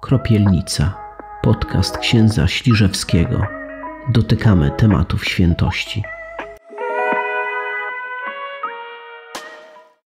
Kropielnica, podcast księdza Śliżewskiego. Dotykamy tematów świętości.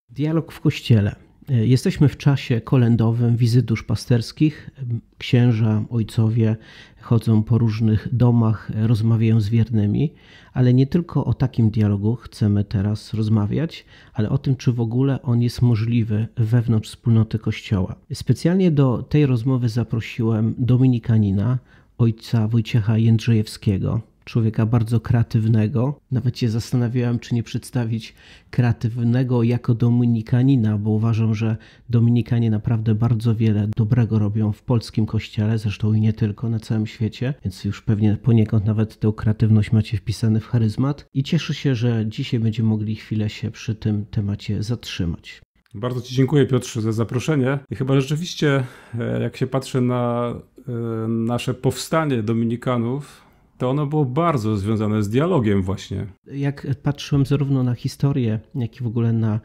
Dialog w kościele. E, jesteśmy w czasie kolendowym wizyt duszpasterskich. E, księża, ojcowie chodzą po różnych domach, e, rozmawiają z wiernymi, ale nie tylko o takim dialogu chcemy teraz rozmawiać, ale o tym, czy w ogóle on jest możliwy wewnątrz wspólnoty Kościoła. Specjalnie do tej rozmowy zaprosiłem dominikanina, ojca Wojciecha Jędrzejewskiego człowieka bardzo kreatywnego. Nawet się zastanawiałem, czy nie przedstawić kreatywnego jako dominikanina, bo uważam, że dominikanie naprawdę bardzo wiele dobrego robią w polskim kościele, zresztą i nie tylko, na całym świecie, więc już pewnie poniekąd nawet tę kreatywność macie wpisany w charyzmat. I cieszę się, że dzisiaj będziemy mogli chwilę się przy tym temacie zatrzymać. Bardzo Ci dziękuję, Piotrze, za zaproszenie. I chyba rzeczywiście, e, jak się patrzy na e, nasze powstanie Dominikanów, to ono było bardzo związane z dialogiem właśnie. Jak patrzyłem zarówno na historię, jak i w ogóle na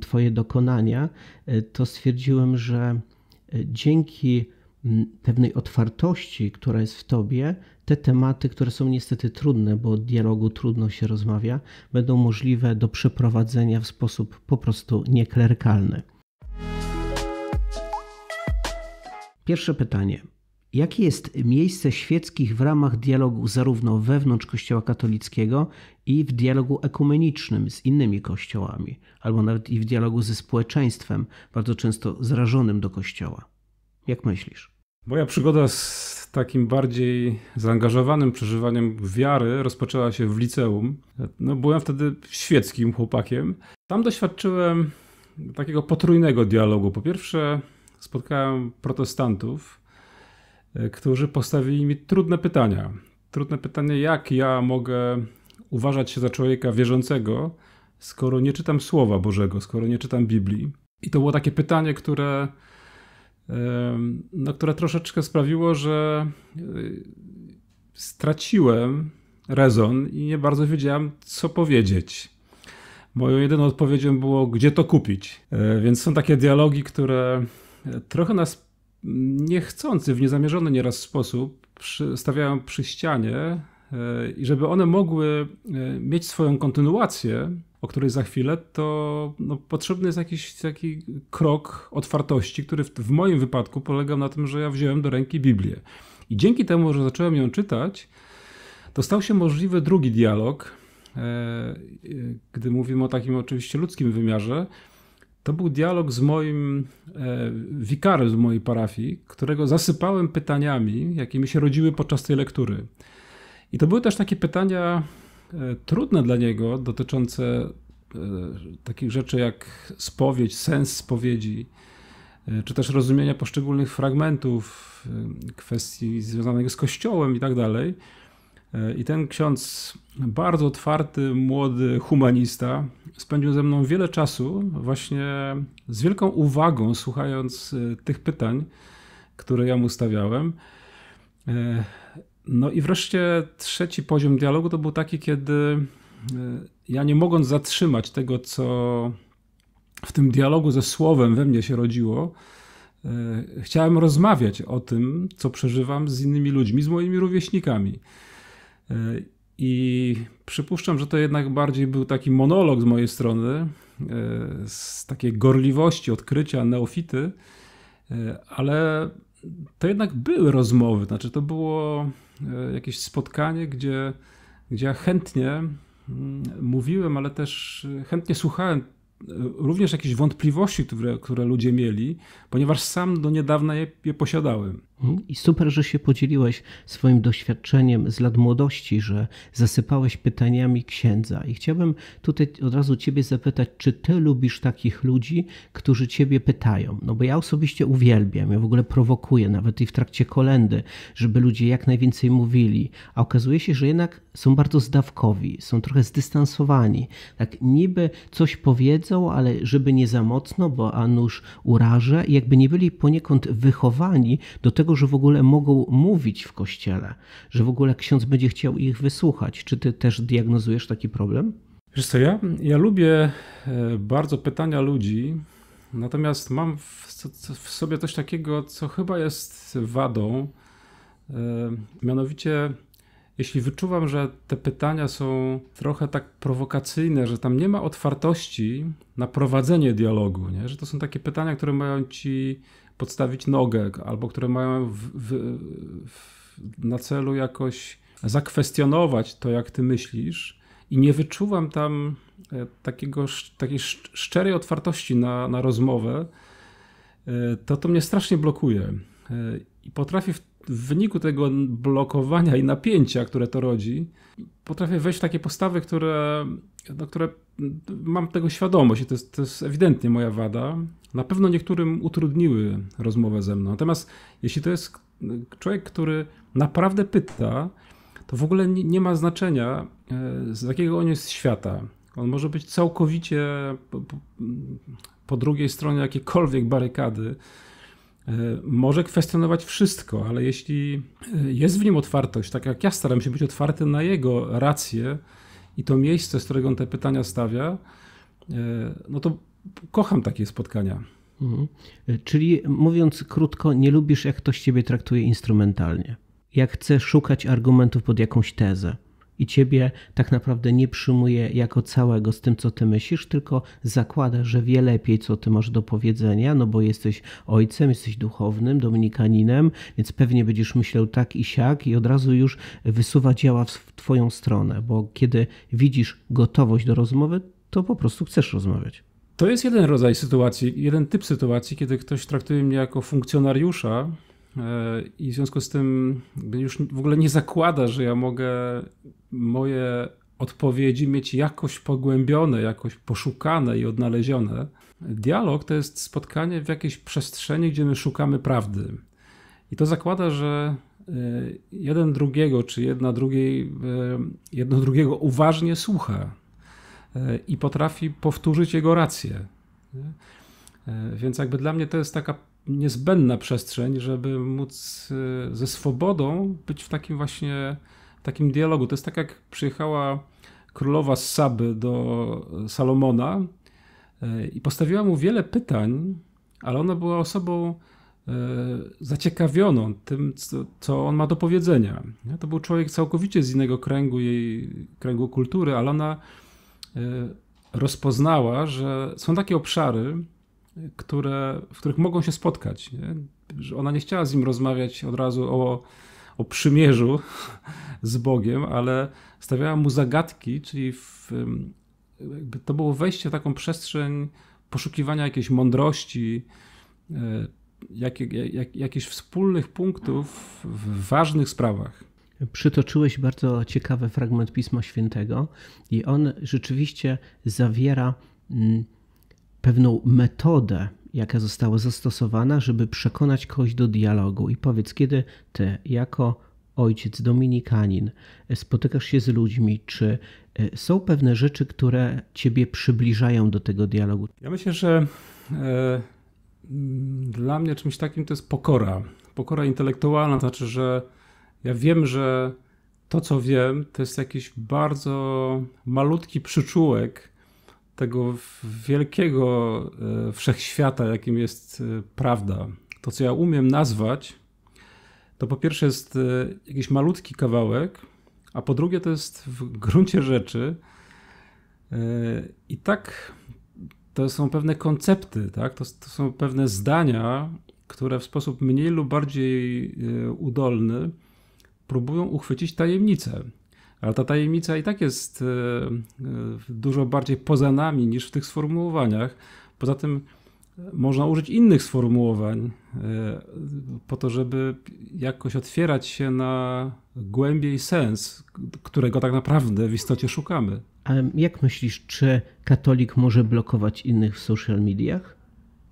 twoje dokonania, e, to stwierdziłem, że e, dzięki pewnej otwartości, która jest w tobie, te tematy, które są niestety trudne, bo od dialogu trudno się rozmawia, będą możliwe do przeprowadzenia w sposób po prostu nieklerykalny. Pierwsze pytanie. Jakie jest miejsce świeckich w ramach dialogu zarówno wewnątrz Kościoła katolickiego i w dialogu ekumenicznym z innymi kościołami, albo nawet i w dialogu ze społeczeństwem, bardzo często zrażonym do Kościoła? Jak myślisz? Moja przygoda z takim bardziej zaangażowanym przeżywaniem wiary rozpoczęła się w liceum. No, byłem wtedy świeckim chłopakiem. Tam doświadczyłem takiego potrójnego dialogu. Po pierwsze, spotkałem protestantów, E, którzy postawili mi trudne pytania. Trudne pytanie, jak ja mogę uważać się za człowieka wierzącego, skoro nie czytam Słowa Bożego, skoro nie czytam Biblii. I to było takie pytanie, które, e, no, które troszeczkę sprawiło, że e, straciłem rezon i nie bardzo wiedziałem, co powiedzieć. Moją jedyną odpowiedzią było, gdzie to kupić. Więc są takie dialogi, które trochę nas niechcący, w niezamierzony nieraz sposób przy, stawiają przy ścianie e, i żeby one mogły e, mieć swoją kontynuację, o której za chwilę, to no, potrzebny jest jakiś taki krok otwartości, który w, w moim wypadku polegał na tym, że ja wziąłem do ręki Biblię. I dzięki temu, że zacząłem ją czytać, to stał się możliwy drugi dialog, e, gdy mówimy o takim oczywiście ludzkim wymiarze, to był dialog z moim e, wikarem z mojej parafii, którego zasypałem pytaniami, jakie mi się rodziły podczas tej lektury. I to były też takie pytania e, trudne dla niego, dotyczące e, takich rzeczy jak spowiedź, sens spowiedzi, e, czy też rozumienia poszczególnych fragmentów, e, kwestii związanych z Kościołem i tak dalej. E, I ten ksiądz, bardzo otwarty, młody humanista, spędził ze mną wiele czasu, właśnie z wielką uwagą słuchając e, tych pytań, które ja mu stawiałem. E, no i wreszcie trzeci poziom dialogu to był taki, kiedy ja nie mogąc zatrzymać tego, co w tym dialogu ze słowem we mnie się rodziło, chciałem rozmawiać o tym, co przeżywam z innymi ludźmi, z moimi rówieśnikami. I przypuszczam, że to jednak bardziej był taki monolog z mojej strony, e, z takiej gorliwości odkrycia neofity, e, ale to jednak były rozmowy, znaczy to było e, jakieś spotkanie, gdzie, gdzie ja chętnie mm, mówiłem, ale też chętnie słuchałem również jakichś wątpliwości, które, które ludzie mieli, ponieważ sam do niedawna je, je posiadałem. Mhm. I super, że się podzieliłeś swoim doświadczeniem z lat młodości, że zasypałeś pytaniami księdza. I chciałbym tutaj od razu Ciebie zapytać, czy Ty lubisz takich ludzi, którzy Ciebie pytają? No bo ja osobiście uwielbiam, ja w ogóle prowokuję, nawet i w trakcie kolendy, żeby ludzie jak najwięcej mówili. A okazuje się, że jednak są bardzo zdawkowi, są trochę zdystansowani. Tak niby coś powiedzą, ale żeby nie za mocno, bo a nuż urażę, I jakby nie byli poniekąd wychowani do tego, tego, że w ogóle mogą mówić w kościele, że w ogóle ksiądz będzie chciał ich wysłuchać. Czy ty też diagnozujesz taki problem? Wiesz co, ja, ja lubię e, bardzo pytania ludzi, natomiast mam w, w sobie coś takiego, co chyba jest wadą. E, mianowicie, jeśli wyczuwam, że te pytania są trochę tak prowokacyjne, że tam nie ma otwartości na prowadzenie dialogu, nie? że to są takie pytania, które mają ci podstawić nogę, albo które mają w, w, w, na celu jakoś zakwestionować to, jak ty myślisz. I nie wyczuwam tam e, takiego, takiej szczerej otwartości na, na rozmowę, e, to to mnie strasznie blokuje. E, I potrafię w w wyniku tego blokowania i napięcia, które to rodzi, potrafię wejść w takie postawy, które, no, które mm, mam tego świadomość i to jest, to jest ewidentnie moja wada. Na pewno niektórym utrudniły rozmowę ze mną. Natomiast jeśli to jest mm, człowiek, który naprawdę pyta, to w ogóle nie ma znaczenia, e, z jakiego on jest świata. On może być całkowicie po, po, po drugiej stronie jakiejkolwiek barykady E, może kwestionować wszystko, ale jeśli e, jest w nim otwartość, tak jak ja staram się być otwarty na jego rację i to miejsce, z którego on te pytania stawia, e, no to kocham takie spotkania. Mhm. Czyli mówiąc krótko, nie lubisz, jak ktoś ciebie traktuje instrumentalnie. Jak chce szukać argumentów pod jakąś tezę i ciebie tak naprawdę nie przyjmuje jako całego z tym, co ty myślisz, tylko zakłada, że wie lepiej, co ty masz do powiedzenia, no bo jesteś ojcem, jesteś duchownym, dominikaninem, więc pewnie będziesz myślał tak i siak i od razu już wysuwa działa w twoją stronę, bo kiedy widzisz gotowość do rozmowy, to po prostu chcesz rozmawiać. To jest jeden rodzaj sytuacji, jeden typ sytuacji, kiedy ktoś traktuje mnie jako funkcjonariusza, i w związku z tym już w ogóle nie zakłada, że ja mogę moje odpowiedzi mieć jakoś pogłębione, jakoś poszukane i odnalezione. Dialog to jest spotkanie w jakiejś przestrzeni, gdzie my szukamy prawdy. I to zakłada, że y, jeden drugiego, czy jedna drugiej, y, jedno drugiego uważnie słucha y, i potrafi powtórzyć jego rację. Więc jakby dla mnie to jest taka niezbędna przestrzeń, żeby móc y, ze swobodą być w takim właśnie takim dialogu. To jest tak, jak przyjechała królowa z Saby do Salomona y, i postawiła mu wiele pytań, ale ona była osobą y, zaciekawioną tym, co on ma do powiedzenia. To był człowiek całkowicie z innego kręgu jej kręgu kultury, ale ona rozpoznała, że są takie obszary, które, w których mogą się spotkać. Nie? Że ona nie chciała z nim rozmawiać od razu o, o przymierzu z Bogiem, ale stawiała mu zagadki, czyli w, to było wejście w taką przestrzeń poszukiwania jakiejś mądrości, e, jak, jak, jak, jakichś wspólnych punktów w ważnych sprawach. Przytoczyłeś bardzo ciekawy fragment Pisma Świętego i on rzeczywiście zawiera. Mm, pewną metodę, jaka została zastosowana, żeby przekonać kogoś do dialogu. I powiedz, kiedy ty, jako ojciec dominikanin, spotykasz się z ludźmi, czy e, są pewne rzeczy, które ciebie przybliżają do tego dialogu? Ja myślę, że e, dla mnie czymś takim to jest pokora. Pokora intelektualna, to znaczy, że ja wiem, że to, co wiem, to jest jakiś bardzo malutki przyczółek tego wielkiego e, wszechświata, jakim jest e, prawda. To, co ja umiem nazwać, to po pierwsze jest e, jakiś malutki kawałek, a po drugie to jest w gruncie rzeczy i tak to są pewne koncepty, tak? to, to są pewne zdania, które w sposób mniej lub bardziej udolny próbują uchwycić tajemnicę. Ale ta tajemnica i tak jest e, e, dużo bardziej poza nami niż w tych sformułowaniach. Poza tym można użyć innych sformułowań e, po to, żeby jakoś otwierać się na głębiej sens, którego tak naprawdę w istocie szukamy. A jak myślisz, czy katolik może blokować innych w social mediach?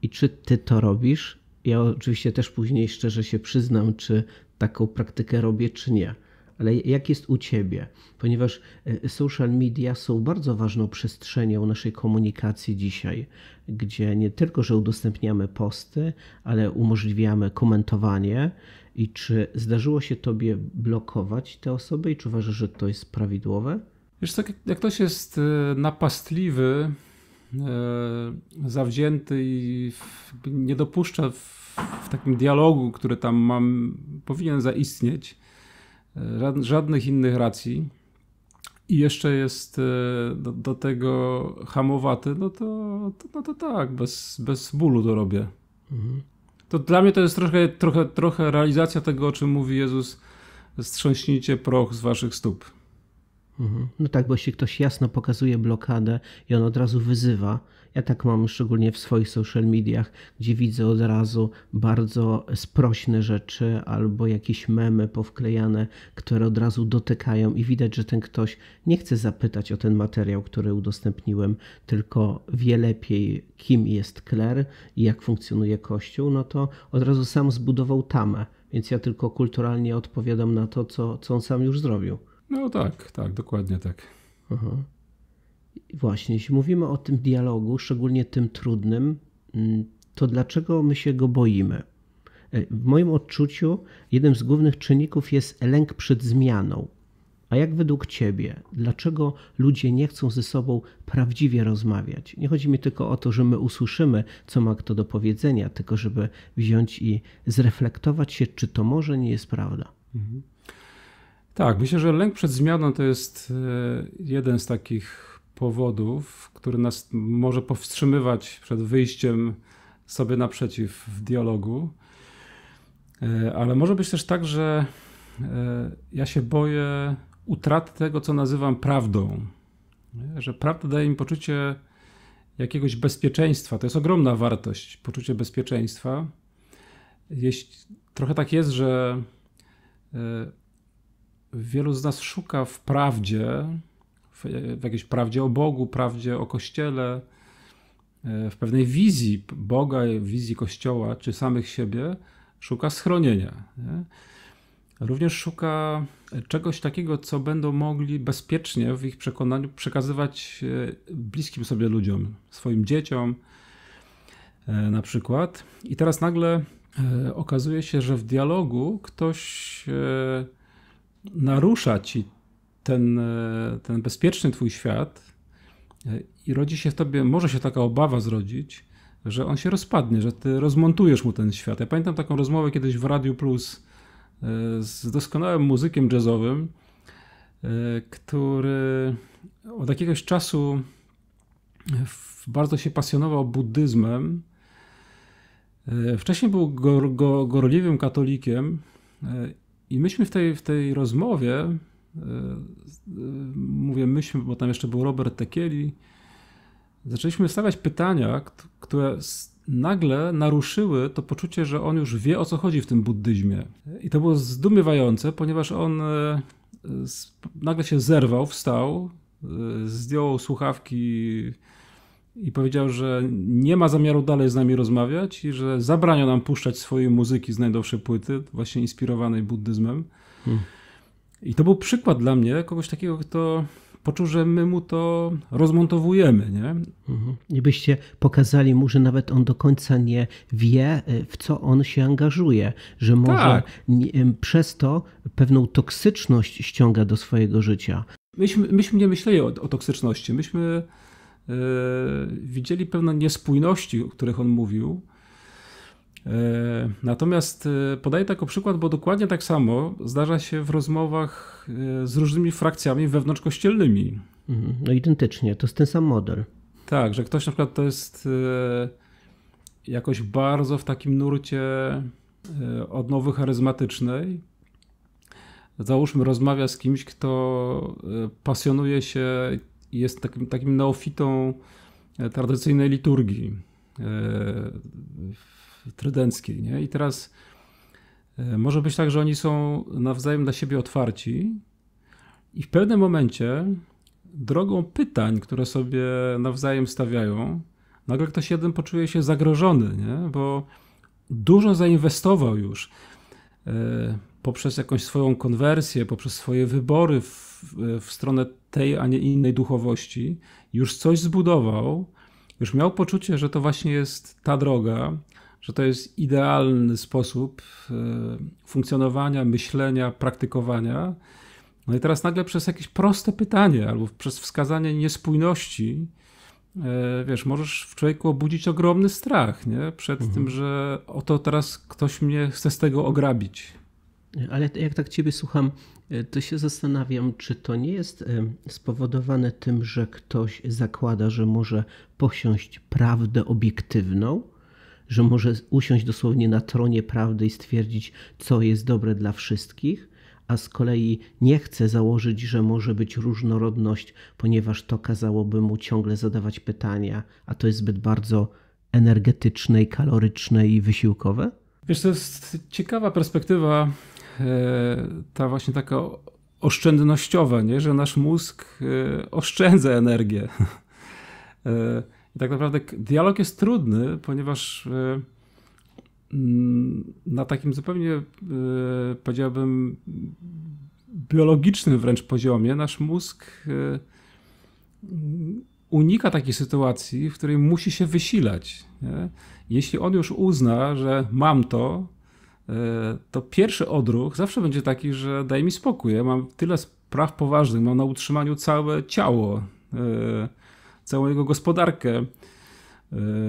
I czy ty to robisz? Ja oczywiście też później szczerze się przyznam, czy taką praktykę robię, czy nie ale jak jest u Ciebie? Ponieważ e, social media są bardzo ważną przestrzenią naszej komunikacji dzisiaj, gdzie nie tylko, że udostępniamy posty, ale umożliwiamy komentowanie. I czy zdarzyło się Tobie blokować te osoby i czy uważasz, że to jest prawidłowe? Wiesz, tak, jak ktoś jest e, napastliwy, e, zawzięty i nie dopuszcza w, w takim dialogu, który tam mam, powinien zaistnieć, żadnych innych racji i jeszcze jest e, do, do tego hamowaty, no to, to, no to tak, bez, bez bólu to robię. Mhm. To dla mnie to jest trochę, trochę, trochę realizacja tego, o czym mówi Jezus, strząśnijcie proch z waszych stóp. Mhm. No tak, bo jeśli ktoś jasno pokazuje blokadę i on od razu wyzywa, ja tak mam szczególnie w swoich social mediach, gdzie widzę od razu bardzo sprośne rzeczy albo jakieś memy powklejane, które od razu dotykają i widać, że ten ktoś nie chce zapytać o ten materiał, który udostępniłem, tylko wie lepiej, kim jest kler i jak funkcjonuje kościół, no to od razu sam zbudował tamę. Więc ja tylko kulturalnie odpowiadam na to, co, co on sam już zrobił. No tak, tak, dokładnie tak. Aha. Właśnie, jeśli mówimy o tym dialogu, szczególnie tym trudnym, mm, to dlaczego my się go boimy? E, w moim odczuciu jednym z głównych czynników jest lęk przed zmianą. A jak według Ciebie, dlaczego ludzie nie chcą ze sobą prawdziwie rozmawiać? Nie chodzi mi tylko o to, że my usłyszymy, co ma kto do powiedzenia, tylko żeby wziąć i zreflektować się, czy to może nie jest prawda. Mhm. Tak, myślę, że lęk przed zmianą to jest e, jeden z takich powodów, który nas może powstrzymywać przed wyjściem sobie naprzeciw w dialogu. E, ale może być też tak, że e, ja się boję utraty tego, co nazywam prawdą. Że prawda daje mi poczucie jakiegoś bezpieczeństwa. To jest ogromna wartość, poczucie bezpieczeństwa. Jeśli, trochę tak jest, że wielu z nas szuka w prawdzie, w, w jakiejś prawdzie o Bogu, prawdzie o Kościele, e, w pewnej wizji Boga, wizji Kościoła czy samych siebie, szuka schronienia. Nie? Również szuka czegoś takiego, co będą mogli bezpiecznie w ich przekonaniu przekazywać e, bliskim sobie ludziom, swoim dzieciom e, na przykład. I teraz nagle okazuje się, że w dialogu ktoś narusza ci ten, e, ten bezpieczny twój świat e, i rodzi się w tobie, może się taka obawa zrodzić, że on się rozpadnie, że ty rozmontujesz mu ten świat. Ja pamiętam taką rozmowę kiedyś w Radiu Plus e, z doskonałym muzykiem jazzowym, który od jakiegoś czasu bardzo się pasjonował buddyzmem. Wcześniej był gor, gor, gorliwym katolikiem i myśmy w tej, w tej rozmowie, e, e, mówię myśmy, bo tam jeszcze był Robert Tekeli, zaczęliśmy stawiać pytania, które nagle naruszyły to poczucie, że on już wie o co chodzi w tym buddyzmie. I to było zdumiewające, ponieważ on e, nagle się zerwał, wstał, zdjął słuchawki i powiedział, że nie ma zamiaru dalej z nami rozmawiać i że zabrania nam puszczać swojej muzyki z najnowszej płyty, właśnie inspirowanej buddyzmem. Hmm. I to był przykład dla mnie kogoś takiego, kto poczuł, że my mu to rozmontowujemy. Nie? Mhm. I byście pokazali mu, że nawet on do końca nie wie, y, w co on się angażuje, że może tak. Y, przez to pewną toksyczność ściąga do swojego życia. Myśmy, myśmy nie myśleli o, o toksyczności. Myśmy E, widzieli pewne niespójności, o których on mówił. E, natomiast e, podaję taki przykład, bo dokładnie tak samo zdarza się w rozmowach z różnymi frakcjami wewnątrzkościelnymi. Mhm. No identycznie, to jest ten sam model. Tak, że ktoś na przykład to jest jakoś bardzo w takim nurcie odnowy charyzmatycznej. Załóżmy, rozmawia z kimś, kto pasjonuje się jest takim, takim neofitą e, tradycyjnej liturgii e, trydenckiej. Nie? I teraz e, może być tak, że oni są nawzajem dla siebie otwarci i w pewnym momencie drogą pytań, które sobie nawzajem stawiają, nagle ktoś jeden poczuje się zagrożony, nie? bo dużo zainwestował już poprzez jakąś swoją konwersję, poprzez swoje wybory w, w stronę tej, a nie innej duchowości, już coś zbudował, już miał poczucie, że to właśnie jest ta droga, że to jest idealny sposób e, funkcjonowania, myślenia, praktykowania. No i teraz nagle przez jakieś proste pytanie albo przez wskazanie niespójności, e, wiesz, możesz w człowieku obudzić ogromny strach nie? przed mhm. tym, że oto teraz ktoś mnie chce z tego ograbić. Ale jak tak Ciebie słucham, e, to się zastanawiam, czy to nie jest e, spowodowane tym, że ktoś zakłada, że może posiąść prawdę obiektywną, że może usiąść dosłownie na tronie prawdy i stwierdzić, co jest dobre dla wszystkich, a z kolei nie chce założyć, że może być różnorodność, ponieważ to kazałoby mu ciągle zadawać pytania, a to jest zbyt bardzo energetyczne i kaloryczne i wysiłkowe? Wiesz, to jest ciekawa perspektywa E, ta właśnie taka oszczędnościowa, nie? że nasz mózg e, oszczędza energię. E, I tak naprawdę dialog jest trudny, ponieważ mm, na takim zupełnie powiedziałbym biologicznym wręcz poziomie nasz mózg mm, unika takiej sytuacji, w której musi się wysilać. Nie? Jeśli on już uzna, że mam to, E, to pierwszy odruch zawsze będzie taki, że daj mi spokój. Ja mam tyle spraw poważnych, mam na utrzymaniu całe ciało, e, całą jego gospodarkę, e,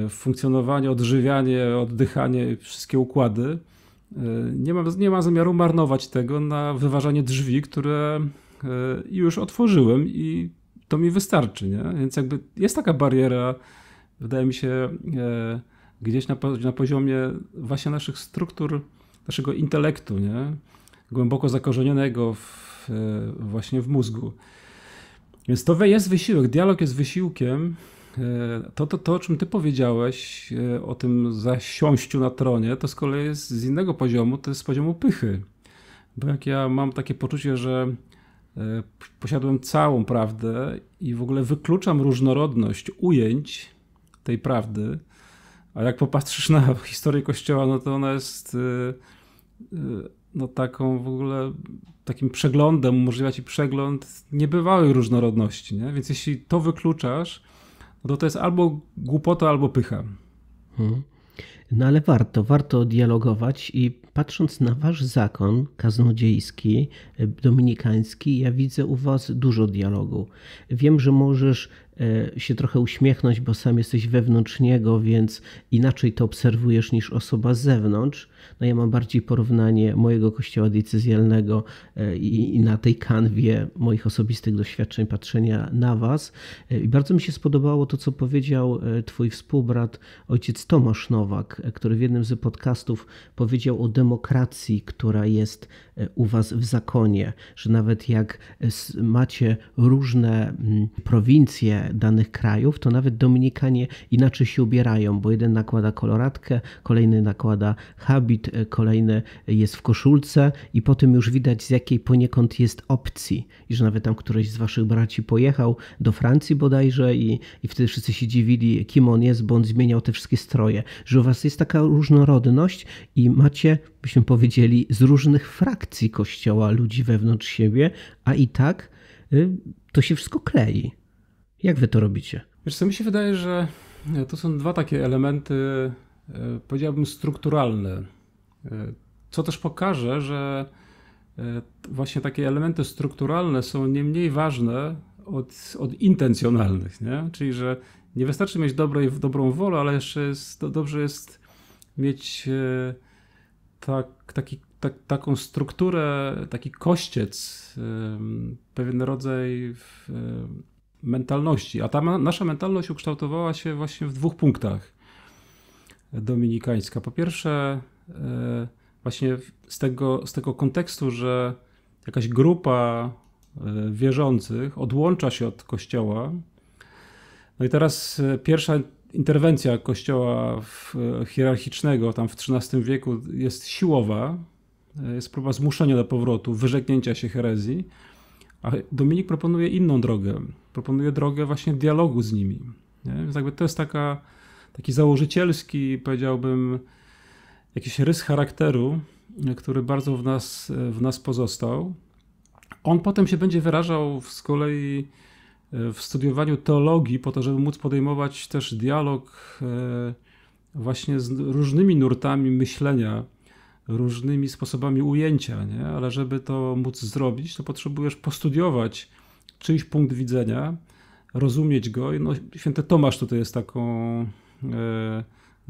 funkcjonowanie, odżywianie, oddychanie, wszystkie układy. Nie mam, nie mam zamiaru marnować tego na wyważanie drzwi, które już otworzyłem i to mi wystarczy. Nie? Więc jakby jest taka bariera, wydaje mi się, gdzieś na, na poziomie właśnie naszych struktur naszego intelektu, nie? głęboko zakorzenionego w, e, właśnie w mózgu. Więc to jest wysiłek, dialog jest wysiłkiem. E, to, to, to, o czym ty powiedziałeś, e, o tym zasiąściu na tronie, to z kolei jest z innego poziomu, to jest z poziomu pychy. Bo jak ja mam takie poczucie, że posiadłem całą prawdę i w ogóle wykluczam różnorodność ujęć tej prawdy, a jak popatrzysz na historię Kościoła, no to ona jest Y, no taką w ogóle takim przeglądem, umożliwia ci przegląd niebywałej różnorodności, nie? Więc jeśli to wykluczasz, no to to jest albo głupota, albo pycha. Hmm. No ale warto, warto dialogować i patrząc na wasz zakon kaznodziejski, e, dominikański, ja widzę u was dużo dialogu. Wiem, że możesz e, się trochę uśmiechnąć, bo sam jesteś wewnątrz niego, więc inaczej to obserwujesz niż osoba z zewnątrz, no ja mam bardziej porównanie mojego kościoła decyzjalnego e, i, i na tej kanwie moich osobistych doświadczeń patrzenia na was. E, I bardzo mi się spodobało to, co powiedział e, twój współbrat, ojciec Tomasz Nowak, który w jednym z podcastów powiedział o demokracji, która jest u was w zakonie, że nawet jak macie różne mm, prowincje danych krajów, to nawet Dominikanie inaczej się ubierają, bo jeden nakłada koloratkę, kolejny nakłada habit, Hobbit, e, kolejne e, jest w koszulce i po tym już widać z jakiej poniekąd jest opcji i że nawet tam któryś z waszych braci pojechał do Francji bodajże i, i wtedy wszyscy się dziwili kim on jest, bo on zmieniał te wszystkie stroje, że u was jest taka różnorodność i macie, byśmy powiedzieli, z różnych frakcji kościoła ludzi wewnątrz siebie, a i tak y, to się wszystko klei. Jak wy to robicie? Wiesz co, mi się wydaje, że to są dwa takie elementy, e, powiedziałbym, strukturalne E, co też pokaże, że e, właśnie takie elementy strukturalne są nie mniej ważne od, od intencjonalnych, nie? czyli że nie wystarczy mieć dobrej, dobrą wolę, ale jeszcze jest, dobrze jest mieć e, tak, taki, tak, taką strukturę, taki kościec, pewien rodzaj mentalności. A ta nasza mentalność ukształtowała się właśnie w dwóch punktach dominikańska. Po pierwsze, E, właśnie z tego, z tego kontekstu, że jakaś grupa e, wierzących odłącza się od kościoła. No i teraz e, pierwsza interwencja kościoła hierarchicznego tam w XIII wieku jest siłowa, jest próba zmuszenia do powrotu, wyrzeknięcia się herezji, a Dominik proponuje inną drogę. Proponuje drogę właśnie dialogu z nimi. Nie? Więc jakby to jest taka, taki założycielski, powiedziałbym, jakiś rys charakteru, e, który bardzo w nas, e, w nas pozostał. On potem się będzie wyrażał z kolei e, w studiowaniu teologii, po to, żeby móc podejmować też dialog właśnie z różnymi nurtami myślenia, różnymi sposobami ujęcia, nie? ale żeby to móc zrobić, to potrzebujesz postudiować czyjś punkt widzenia, rozumieć go. No, Święty Tomasz tutaj jest taką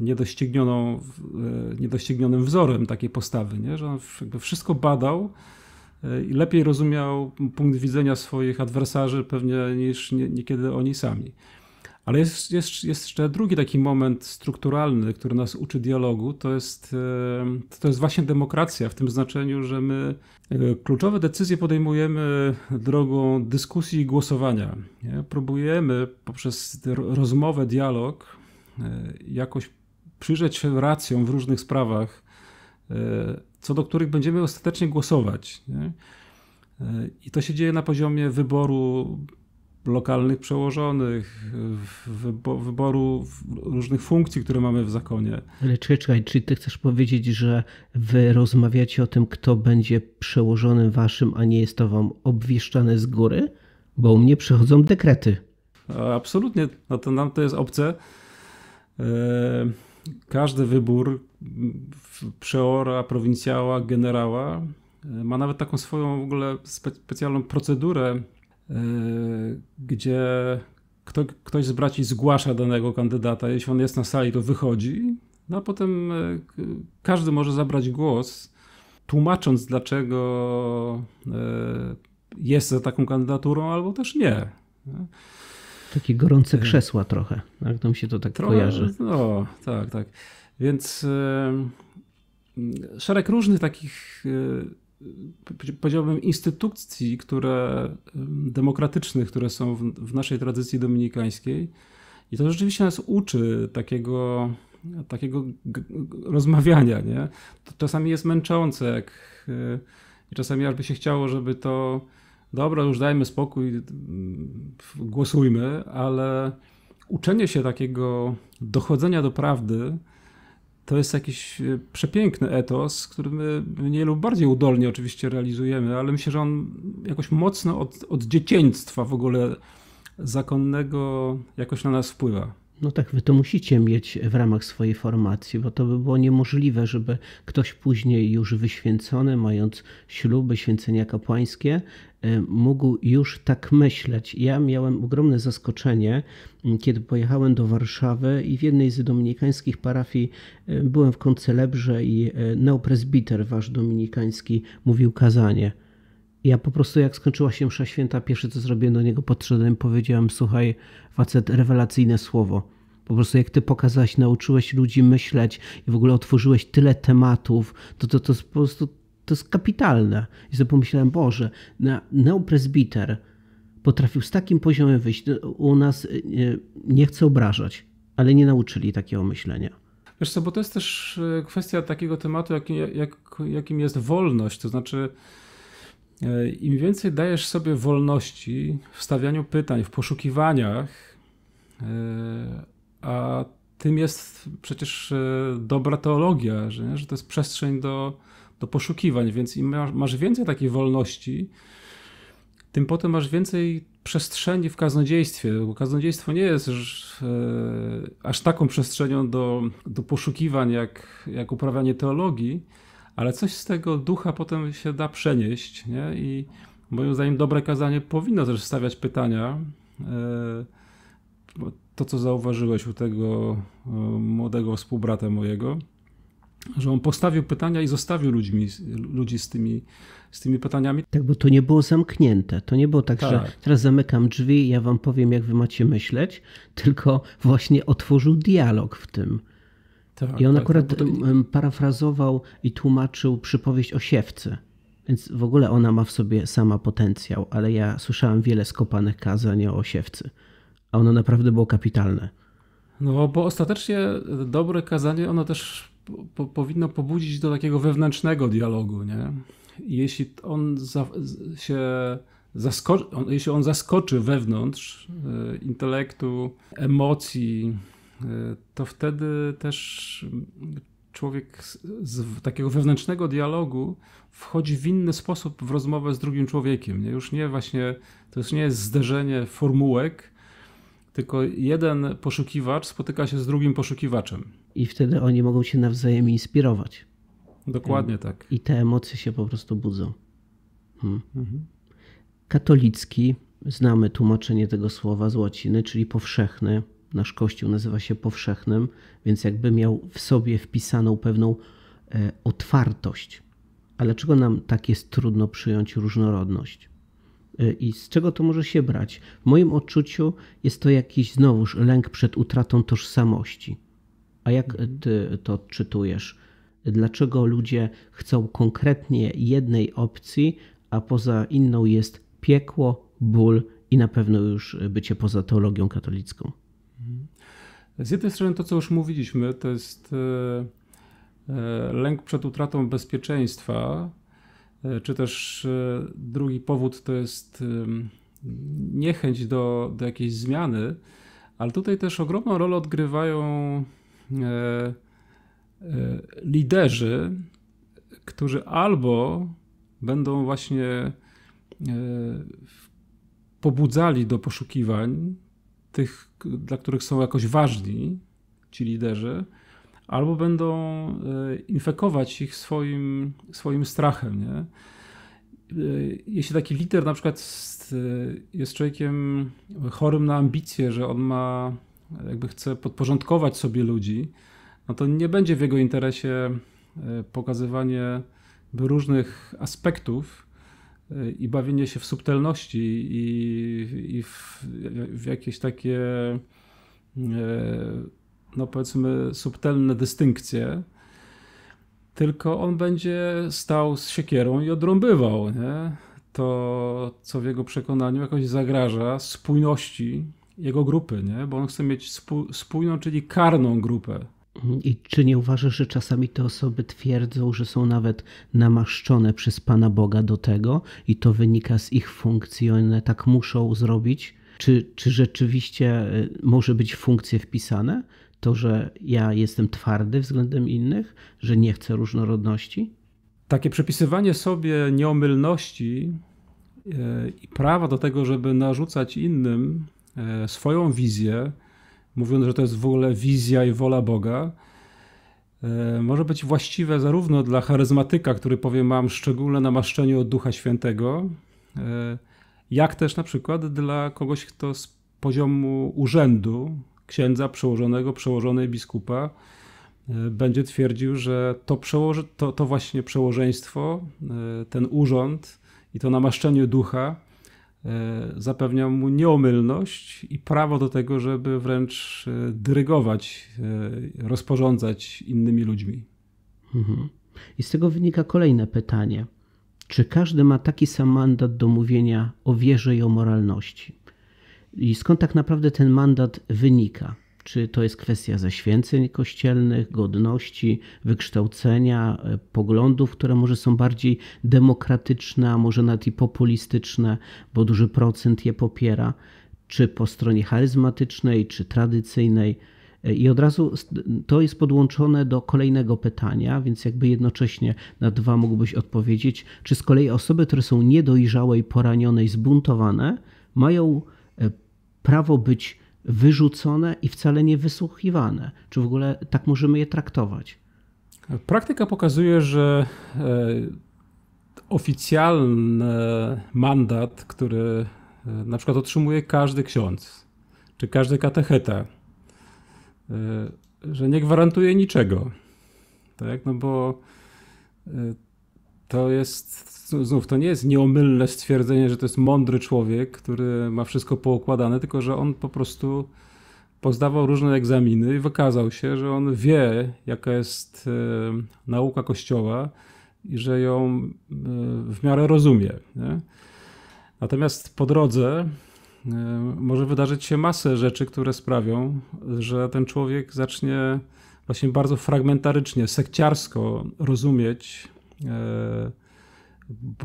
niedoścignioną, e, niedoścignionym wzorem takiej postawy, nie? że on jakby wszystko badał e, i lepiej rozumiał punkt widzenia swoich adwersarzy pewnie niż niekiedy oni sami. Ale jest, jest, jest jeszcze drugi taki moment strukturalny, który nas uczy dialogu, to jest, e, to jest właśnie demokracja, w tym znaczeniu, że my kluczowe decyzje podejmujemy drogą dyskusji i głosowania. Nie? Próbujemy poprzez rozmowę, dialog jakoś przyjrzeć się racjom w różnych sprawach, e, co do których będziemy ostatecznie głosować. Nie? E, I to się dzieje na poziomie wyboru lokalnych przełożonych, wyboru różnych funkcji, które mamy w zakonie. Ale czekaj, czekaj, ty chcesz powiedzieć, że wy rozmawiacie o tym, kto będzie przełożonym waszym, a nie jest to wam obwieszczane z góry? Bo u mnie przychodzą dekrety. Absolutnie, no to nam to jest obce. Yy każdy wybór przeora, prowincjała, generała e, ma nawet taką swoją w ogóle specjalną procedurę, e, gdzie kto, ktoś z braci zgłasza danego kandydata. Jeśli on jest na sali, to wychodzi, no a potem e, każdy może zabrać głos, tłumacząc dlaczego jest za taką kandydaturą albo też nie. Takie gorące mm. krzesła trochę, tak? Tam się to tak trochę, kojarzy. No, tak, tak. Więc yy, szereg różnych takich, e, powiedziałbym, instytucji, które demokratycznych, które są w, w naszej tradycji dominikańskiej. I to rzeczywiście nas uczy takiego takiego rozmawiania. Nie? To czasami jest męczące, jak, e, i czasami ażby się chciało, żeby to dobra, już dajmy spokój, mm, głosujmy, ale uczenie się takiego dochodzenia do prawdy to jest jakiś e, przepiękny etos, który my mniej lub bardziej udolnie oczywiście realizujemy, ale myślę, że on jakoś mocno od, od dzieciństwa w ogóle zakonnego jakoś na nas wpływa. No tak, wy to musicie mieć w ramach swojej formacji, bo to by było niemożliwe, żeby ktoś później już wyświęcony, mając śluby, święcenia kapłańskie, Y, mógł już tak myśleć. Ja miałem ogromne zaskoczenie, mm, kiedy pojechałem do Warszawy i w jednej z dominikańskich parafii y, byłem w koncelebrze i y, neopresbiter wasz dominikański mówił kazanie. Ja po prostu jak skończyła się msza święta, pierwsze co zrobiłem do niego podszedłem, powiedziałem słuchaj facet, rewelacyjne słowo. Po prostu jak ty pokazałeś, nauczyłeś ludzi myśleć i w ogóle otworzyłeś tyle tematów, to to, to po prostu to jest kapitalne. I sobie pomyślałem, Boże, na neopresbiter potrafił z takim poziomem wyjść. No, u nas e, nie chcę obrażać, ale nie nauczyli takiego myślenia. Wiesz co, bo to jest też e, kwestia takiego tematu, jakim, jak, jakim jest wolność. To znaczy, e, im więcej dajesz sobie wolności w stawianiu pytań, w poszukiwaniach, a tym jest przecież dobra teologia, że, nie? że to jest przestrzeń do do poszukiwań, więc im masz więcej takiej wolności, tym potem masz więcej przestrzeni w kaznodziejstwie, bo kaznodziejstwo nie jest e, aż taką przestrzenią do, do poszukiwań jak, jak uprawianie teologii, ale coś z tego ducha potem się da przenieść. Nie? I moim zdaniem dobre kazanie powinno też stawiać pytania. E, to, co zauważyłeś u tego e, młodego współbrata mojego, że on postawił pytania i zostawił ludźmi, ludzi z tymi, z tymi pytaniami. Tak, bo to nie było zamknięte. To nie było tak, tak. że teraz zamykam drzwi i ja wam powiem, jak wy macie myśleć, tylko właśnie otworzył dialog w tym. Tak, I on tak, tak akurat to... parafrazował i tłumaczył przypowieść o siewcy. Więc w ogóle ona ma w sobie sama potencjał, ale ja słyszałem wiele skopanych kazań o siewcy, a ono naprawdę było kapitalne. No, bo ostatecznie dobre kazanie, ono też po, powinno pobudzić do takiego wewnętrznego dialogu, nie? Jeśli on za, się zaskoczy, on, jeśli on zaskoczy wewnątrz y, intelektu, emocji, y, to wtedy też człowiek z, z, takiego wewnętrznego dialogu wchodzi w inny sposób w rozmowę z drugim człowiekiem. Nie? Już nie właśnie, to już nie jest zderzenie formułek, tylko jeden poszukiwacz spotyka się z drugim poszukiwaczem. I wtedy oni mogą się nawzajem inspirować. Dokładnie mm. tak. I te emocje się po prostu budzą. Hmm. Mhm. Katolicki, znamy tłumaczenie tego słowa z łaciny, czyli powszechny. Nasz kościół nazywa się powszechnym, więc jakby miał w sobie wpisaną pewną e, otwartość. Ale czego nam tak jest trudno przyjąć różnorodność? Y, I z czego to może się brać? W moim odczuciu jest to jakiś znowuż lęk przed utratą tożsamości. A jak ty to odczytujesz? Dlaczego ludzie chcą konkretnie jednej opcji, a poza inną jest piekło, ból i na pewno już bycie poza teologią katolicką? Z jednej strony to, co już mówiliśmy, to jest e, e, lęk przed utratą bezpieczeństwa, E, czy też e, drugi powód to jest e, niechęć do, do jakiejś zmiany, ale tutaj też ogromną rolę odgrywają liderzy, którzy albo będą właśnie pobudzali do poszukiwań tych, dla których są jakoś ważni ci liderzy, albo będą e, infekować ich swoim, swoim strachem. Nie? E, jeśli taki lider na przykład e, jest człowiekiem chorym na ambicje, że on ma, jakby chce podporządkować sobie ludzi, no to nie będzie w jego interesie pokazywanie różnych aspektów i bawienie się w subtelności i, i w, w jakieś takie no powiedzmy, subtelne dystynkcje, tylko on będzie stał z siekierą i odrąbywał, nie? To, co w jego przekonaniu jakoś zagraża spójności jego grupy, nie? Bo on chce mieć spójną, czyli karną grupę. I czy nie uważasz, że czasami te osoby twierdzą, że są nawet namaszczone przez Pana Boga do tego i to wynika z ich funkcji, one tak muszą zrobić? Czy, czy rzeczywiście y, może być w funkcje wpisane? to, że ja jestem twardy względem innych, że nie chcę różnorodności? Takie przepisywanie sobie nieomylności e, i prawa do tego, żeby narzucać innym e, swoją wizję, mówiąc, że to jest w ogóle wizja i wola Boga, e, może być właściwe zarówno dla charyzmatyka, który powie, mam szczególne namaszczenie od Ducha Świętego, jak też na przykład dla kogoś, kto z poziomu urzędu księdza, przełożonego, przełożonej biskupa, e, będzie twierdził, że to, przełoże, to, to właśnie przełożeństwo, e, ten urząd i to namaszczenie ducha e, zapewnia mu nieomylność i prawo do tego, żeby wręcz dyrygować, rozporządzać innymi ludźmi. Mhm. I z tego wynika kolejne pytanie. Czy każdy ma taki sam mandat do mówienia o wierze i o moralności? I skąd tak naprawdę ten mandat wynika? Czy to jest kwestia zaświęceń kościelnych, godności, wykształcenia, e, poglądów, które może są bardziej demokratyczne, a może nawet i populistyczne, bo duży procent je popiera, czy po stronie charyzmatycznej, czy tradycyjnej? E, I od razu to jest podłączone do kolejnego pytania, więc jakby jednocześnie na dwa mógłbyś odpowiedzieć, czy z kolei osoby, które są niedojrzałe i poranione i zbuntowane, mają prawo być wyrzucone i wcale nie wysłuchiwane? Czy w ogóle tak możemy je traktować? Praktyka pokazuje, że e, oficjalny mandat, który e, na przykład otrzymuje każdy ksiądz czy każdy katecheta, e, że nie gwarantuje niczego. Tak, no bo to jest znów to nie jest nieomylne stwierdzenie, że to jest mądry człowiek, który ma wszystko poukładane, tylko że on po prostu pozdawał różne egzaminy i wykazał się, że on wie, jaka jest e, nauka Kościoła i że ją e, w miarę rozumie. Nie? Natomiast po drodze e, może wydarzyć się masę rzeczy, które sprawią, że ten człowiek zacznie właśnie bardzo fragmentarycznie, sekciarsko rozumieć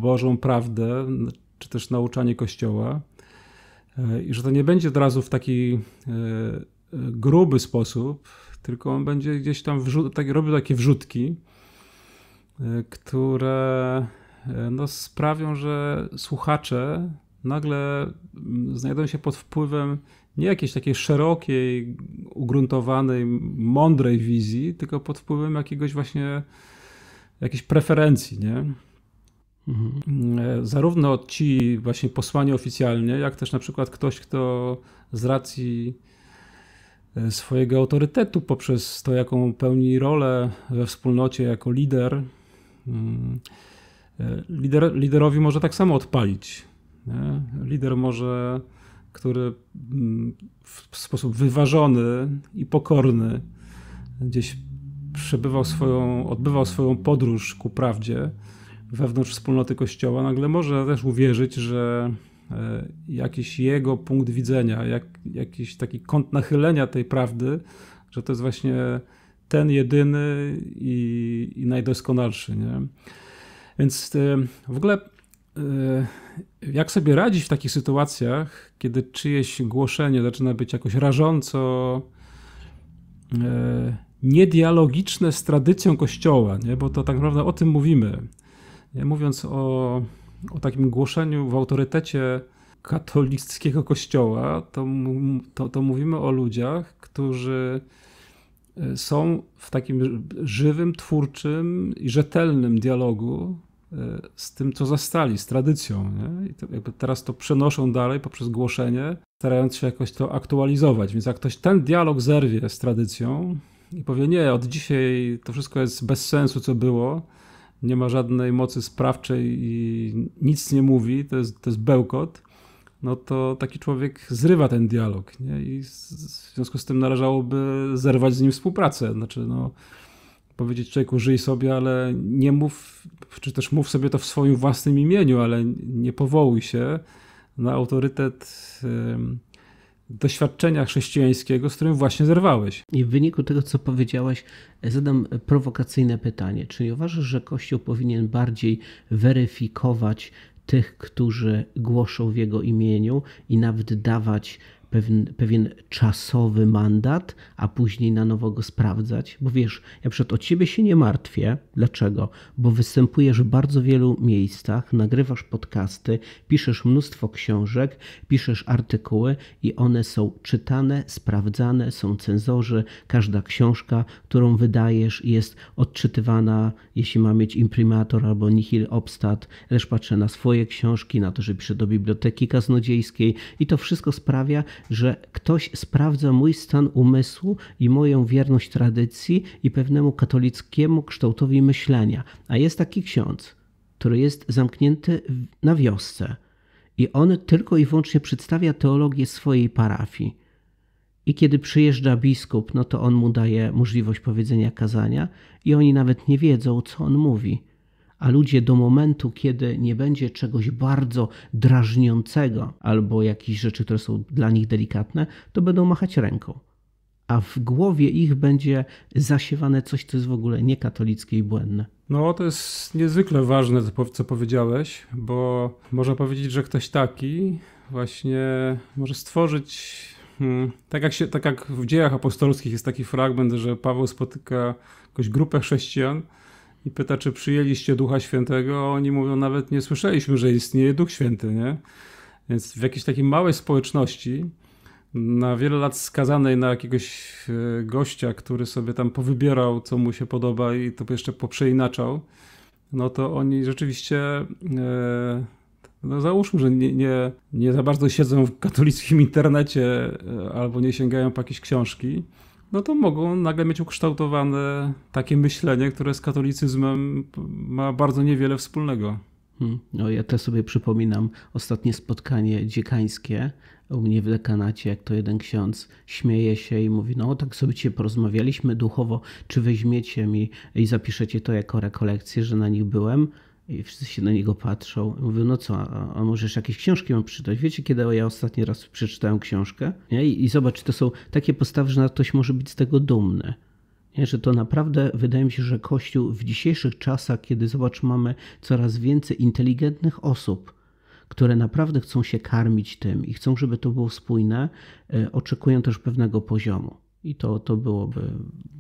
Bożą prawdę, czy też nauczanie Kościoła. E, I że to nie będzie od razu w taki e, gruby sposób, tylko on będzie gdzieś tam tak, robił takie wrzutki, e, które no, sprawią, że słuchacze nagle znajdą się pod wpływem nie jakiejś takiej szerokiej, ugruntowanej, mądrej wizji, tylko pod wpływem jakiegoś właśnie jakiejś preferencji, nie? Mhm. E, zarówno ci właśnie posłani oficjalnie, jak też na przykład ktoś, kto z racji e, swojego autorytetu poprzez to, jaką pełni rolę we wspólnocie jako lider, mm, e, lider liderowi może tak samo odpalić. Nie? Lider może, który mm, w sposób wyważony i pokorny gdzieś przebywał swoją, odbywał swoją podróż ku prawdzie, wewnątrz wspólnoty Kościoła nagle może też uwierzyć, że e, jakiś jego punkt widzenia, jak, jakiś taki kąt nachylenia tej prawdy, że to jest właśnie ten jedyny i, i najdoskonalszy. Nie? Więc e, w ogóle e, jak sobie radzić w takich sytuacjach, kiedy czyjeś głoszenie zaczyna być jakoś rażąco niedialogiczne z tradycją Kościoła, nie? bo to tak naprawdę o tym mówimy mówiąc o, o takim głoszeniu w autorytecie katolickiego kościoła, to, to, to mówimy o ludziach, którzy e, są w takim żywym, twórczym i rzetelnym dialogu e, z tym, co zastali, z tradycją. Nie? I to teraz to przenoszą dalej poprzez głoszenie, starając się jakoś to aktualizować. Więc jak ktoś ten dialog zerwie z tradycją i powie, nie, od dzisiaj to wszystko jest bez sensu, co było, nie ma żadnej mocy sprawczej i nic nie mówi, to jest, to jest bełkot, no to taki człowiek zrywa ten dialog nie? i w związku z tym należałoby zerwać z nim współpracę. Znaczy, no, powiedzieć człowieku, żyj sobie, ale nie mów, czy też mów sobie to w swoim własnym imieniu, ale nie powołuj się na autorytet. Yy, doświadczenia chrześcijańskiego, z którym właśnie zerwałeś. I w wyniku tego, co powiedziałaś, zadam prowokacyjne pytanie. Czy nie uważasz, że Kościół powinien bardziej weryfikować tych, którzy głoszą w jego imieniu i nawet dawać pewien, pewien czasowy mandat, a później na nowo go sprawdzać? Bo wiesz, ja przed o ciebie się nie martwię. Dlaczego? Bo występujesz w bardzo wielu miejscach, nagrywasz podcasty, piszesz mnóstwo książek, piszesz artykuły i one są czytane, sprawdzane, są cenzorzy. Każda książka, którą wydajesz, jest odczytywana, jeśli ma mieć imprimator albo nihil obstat. Też patrzę na swoje książki, na to, że piszę do biblioteki kaznodziejskiej i to wszystko sprawia, że ktoś sprawdza mój stan umysłu i moją wierność tradycji i pewnemu katolickiemu kształtowi myślenia. A jest taki ksiądz, który jest zamknięty na wiosce i on tylko i wyłącznie przedstawia teologię swojej parafii. I kiedy przyjeżdża biskup, no to on mu daje możliwość powiedzenia kazania, i oni nawet nie wiedzą, co on mówi a ludzie do momentu, kiedy nie będzie czegoś bardzo drażniącego albo jakichś rzeczy, które są dla nich delikatne, to będą machać ręką. A w głowie ich będzie zasiewane coś, co jest w ogóle niekatolickie i błędne. No, to jest niezwykle ważne, co powiedziałeś, bo można powiedzieć, że ktoś taki właśnie może stworzyć Hmm. Tak jak, się, tak jak w dziejach apostolskich jest taki fragment, że Paweł spotyka jakąś grupę chrześcijan, i pyta, czy przyjęliście Ducha Świętego, a oni mówią, nawet nie słyszeliśmy, że istnieje Duch Święty, nie? Więc w jakiejś takiej małej społeczności, na wiele lat skazanej na jakiegoś e, gościa, który sobie tam powybierał, co mu się podoba i to jeszcze poprzeinaczał, no to oni rzeczywiście, e, no załóżmy, że nie, nie, nie za bardzo siedzą w katolickim internecie e, albo nie sięgają po jakieś książki, no to mogą nagle mieć ukształtowane takie myślenie, które z katolicyzmem ma bardzo niewiele wspólnego. Hmm. No ja też sobie przypominam ostatnie spotkanie dziekańskie u mnie w dekanacie, jak to jeden ksiądz śmieje się i mówi, no tak sobie cię porozmawialiśmy duchowo, czy weźmiecie mi i zapiszecie to jako rekolekcję, że na nich byłem? I wszyscy się na niego patrzą. Mówią, no co, a, a możesz jakieś książki mam przeczytać? Wiecie, kiedy ja ostatni raz przeczytałem książkę? Nie? I, I zobacz, to są takie postawy, że ktoś może być z tego dumny. Nie? Że to naprawdę, wydaje mi się, że Kościół w dzisiejszych czasach, kiedy zobacz, mamy coraz więcej inteligentnych osób, które naprawdę chcą się karmić tym i chcą, żeby to było spójne, e, oczekują też pewnego poziomu. I to, to byłoby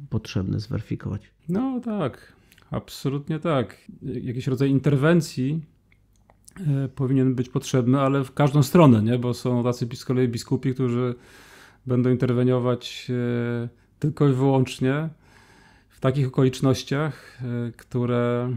potrzebne zweryfikować. No tak, Absolutnie tak. Jakiś rodzaj interwencji e, powinien być potrzebny, ale w każdą stronę, nie? bo są tacy z kolei biskupi, którzy będą interweniować e, tylko i wyłącznie w takich okolicznościach, e, które,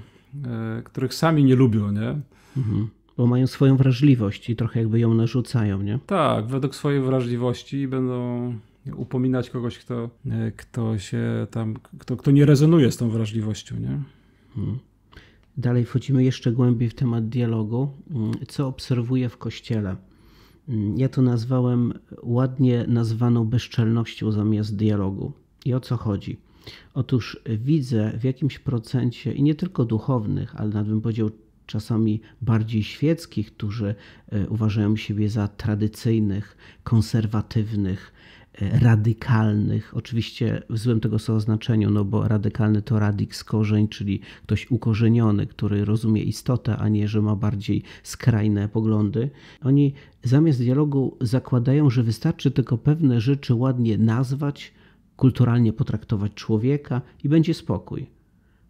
których sami nie lubią. Nie? Mhm. Bo mają swoją wrażliwość i trochę jakby ją narzucają, nie? Tak, według swojej wrażliwości będą upominać kogoś, kto, e, kto się tam, kto, kto nie rezonuje z tą wrażliwością, nie? Hmm. Dalej wchodzimy jeszcze głębiej w temat dialogu. Mm, co obserwuję w kościele? Mm, ja to nazwałem ładnie nazwaną bezczelnością zamiast dialogu. I o co chodzi? Otóż widzę w jakimś procencie, i nie tylko duchownych, ale nawet bym powiedział czasami bardziej świeckich, którzy e, uważają siebie za tradycyjnych, konserwatywnych, radykalnych, oczywiście w złym tego słowa znaczeniu, no bo radykalny to radik z korzeń, czyli ktoś ukorzeniony, który rozumie istotę, a nie, że ma bardziej skrajne poglądy. Oni zamiast dialogu zakładają, że wystarczy tylko pewne rzeczy ładnie nazwać, kulturalnie potraktować człowieka i będzie spokój.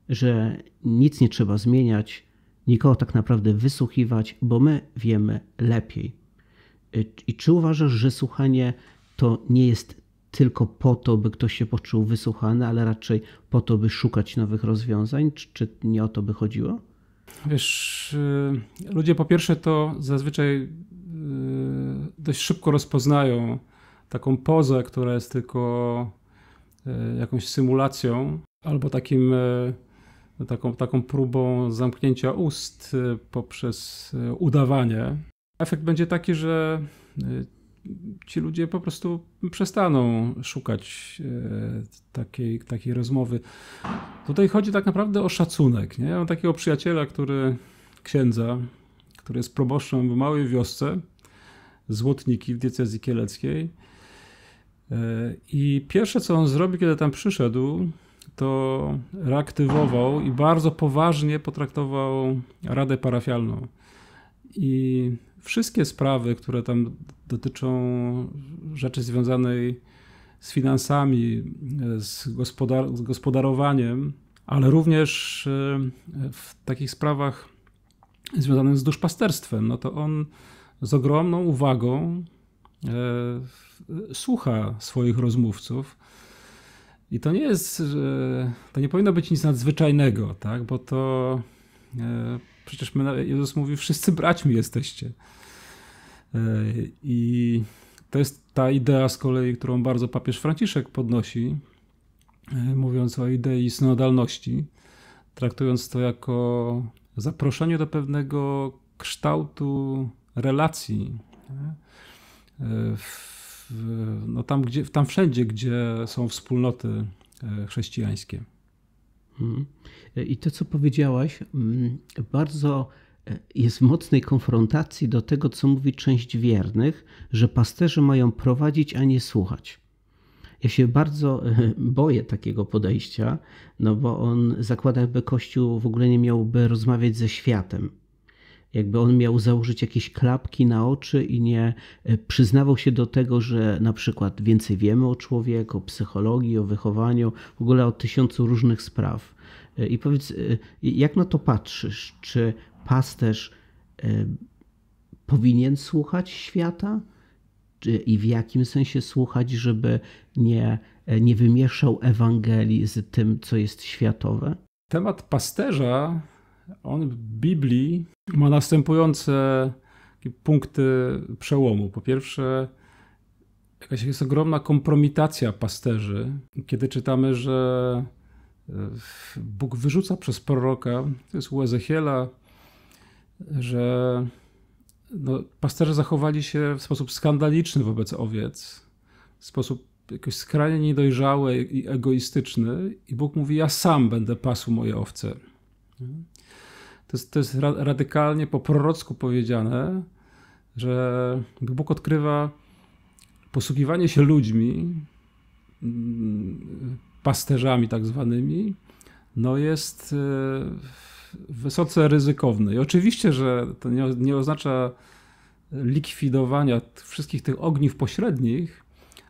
Że nic nie trzeba zmieniać, nikogo tak naprawdę wysłuchiwać, bo my wiemy lepiej. I czy uważasz, że słuchanie to nie jest tylko po to, by ktoś się poczuł wysłuchany, ale raczej po to, by szukać nowych rozwiązań? Czy, czy nie o to by chodziło? Wiesz, y, ludzie po pierwsze to zazwyczaj y, dość szybko rozpoznają taką pozę, która jest tylko y, jakąś symulacją albo takim, no, taką, taką próbą zamknięcia ust poprzez udawanie. Efekt będzie taki, że ci ludzie po prostu przestaną szukać e, takiej, takiej rozmowy. Tutaj chodzi tak naprawdę o szacunek. Nie? Ja mam takiego przyjaciela, który księdza, który jest proboszczem w małej wiosce, złotniki w diecezji kieleckiej. E, I pierwsze, co on zrobił, kiedy tam przyszedł, to reaktywował i bardzo poważnie potraktował Radę Parafialną. I wszystkie sprawy, które tam dotyczą rzeczy związanej z finansami, z, gospodar z gospodarowaniem, ale również e, w takich sprawach związanych z duszpasterstwem, no to on z ogromną uwagą e, słucha swoich rozmówców. I to nie jest, e, to nie powinno być nic nadzwyczajnego, tak? bo to przecież my, Jezus mówi, wszyscy braćmi jesteście. E, I to jest ta idea z kolei, którą bardzo papież Franciszek podnosi, e, mówiąc o idei synodalności, traktując to jako zaproszenie do pewnego kształtu relacji. E, no tam, gdzie, tam wszędzie, gdzie są wspólnoty chrześcijańskie. Mhm. I to, co powiedziałaś, mm, bardzo jest w mocnej konfrontacji do tego, co mówi część wiernych, że pasterze mają prowadzić, a nie słuchać. Ja się bardzo boję takiego podejścia, no bo on zakłada, jakby Kościół w ogóle nie miałby rozmawiać ze światem. Jakby on miał założyć jakieś klapki na oczy i nie e, przyznawał się do tego, że na przykład więcej wiemy o człowieku, o psychologii, o wychowaniu, w ogóle o tysiącu różnych spraw. E, I powiedz, e, jak na to patrzysz? Czy pasterz e, powinien słuchać świata i w jakim sensie słuchać, żeby nie, e, nie wymieszał Ewangelii z tym, co jest światowe? Temat pasterza, on w Biblii ma następujące punkty przełomu. Po pierwsze, jakaś jest ogromna kompromitacja pasterzy, kiedy czytamy, że e, Bóg wyrzuca przez proroka, to jest u Ezechiela, że no, pasterze zachowali się w sposób skandaliczny wobec owiec, w sposób jakoś skrajnie niedojrzały i egoistyczny, i Bóg mówi: Ja sam będę pasł moje owce. To jest, to jest radykalnie po prorocku powiedziane, że Bóg odkrywa posługiwanie się ludźmi, mm, pasterzami tak zwanymi, no jest e, wysoce ryzykowny. I oczywiście, że to nie, nie oznacza likwidowania wszystkich tych ogniw pośrednich,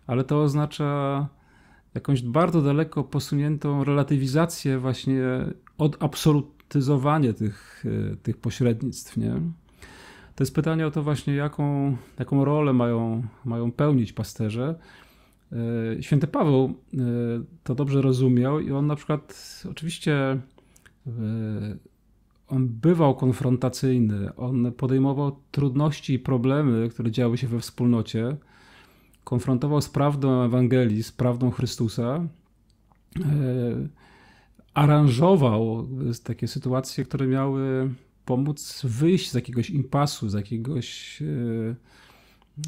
ale to oznacza jakąś bardzo daleko posuniętą relatywizację, właśnie odabsolutyzowanie tych, e, tych pośrednictw. Nie? To jest pytanie o to właśnie, jaką, jaką rolę mają, mają pełnić pasterze. E, święty Paweł e, to dobrze rozumiał i on na przykład oczywiście on bywał konfrontacyjny, on podejmował trudności i problemy, które działy się we wspólnocie, konfrontował z prawdą Ewangelii, z prawdą Chrystusa, e, aranżował takie sytuacje, które miały pomóc wyjść z jakiegoś impasu, z jakiegoś e,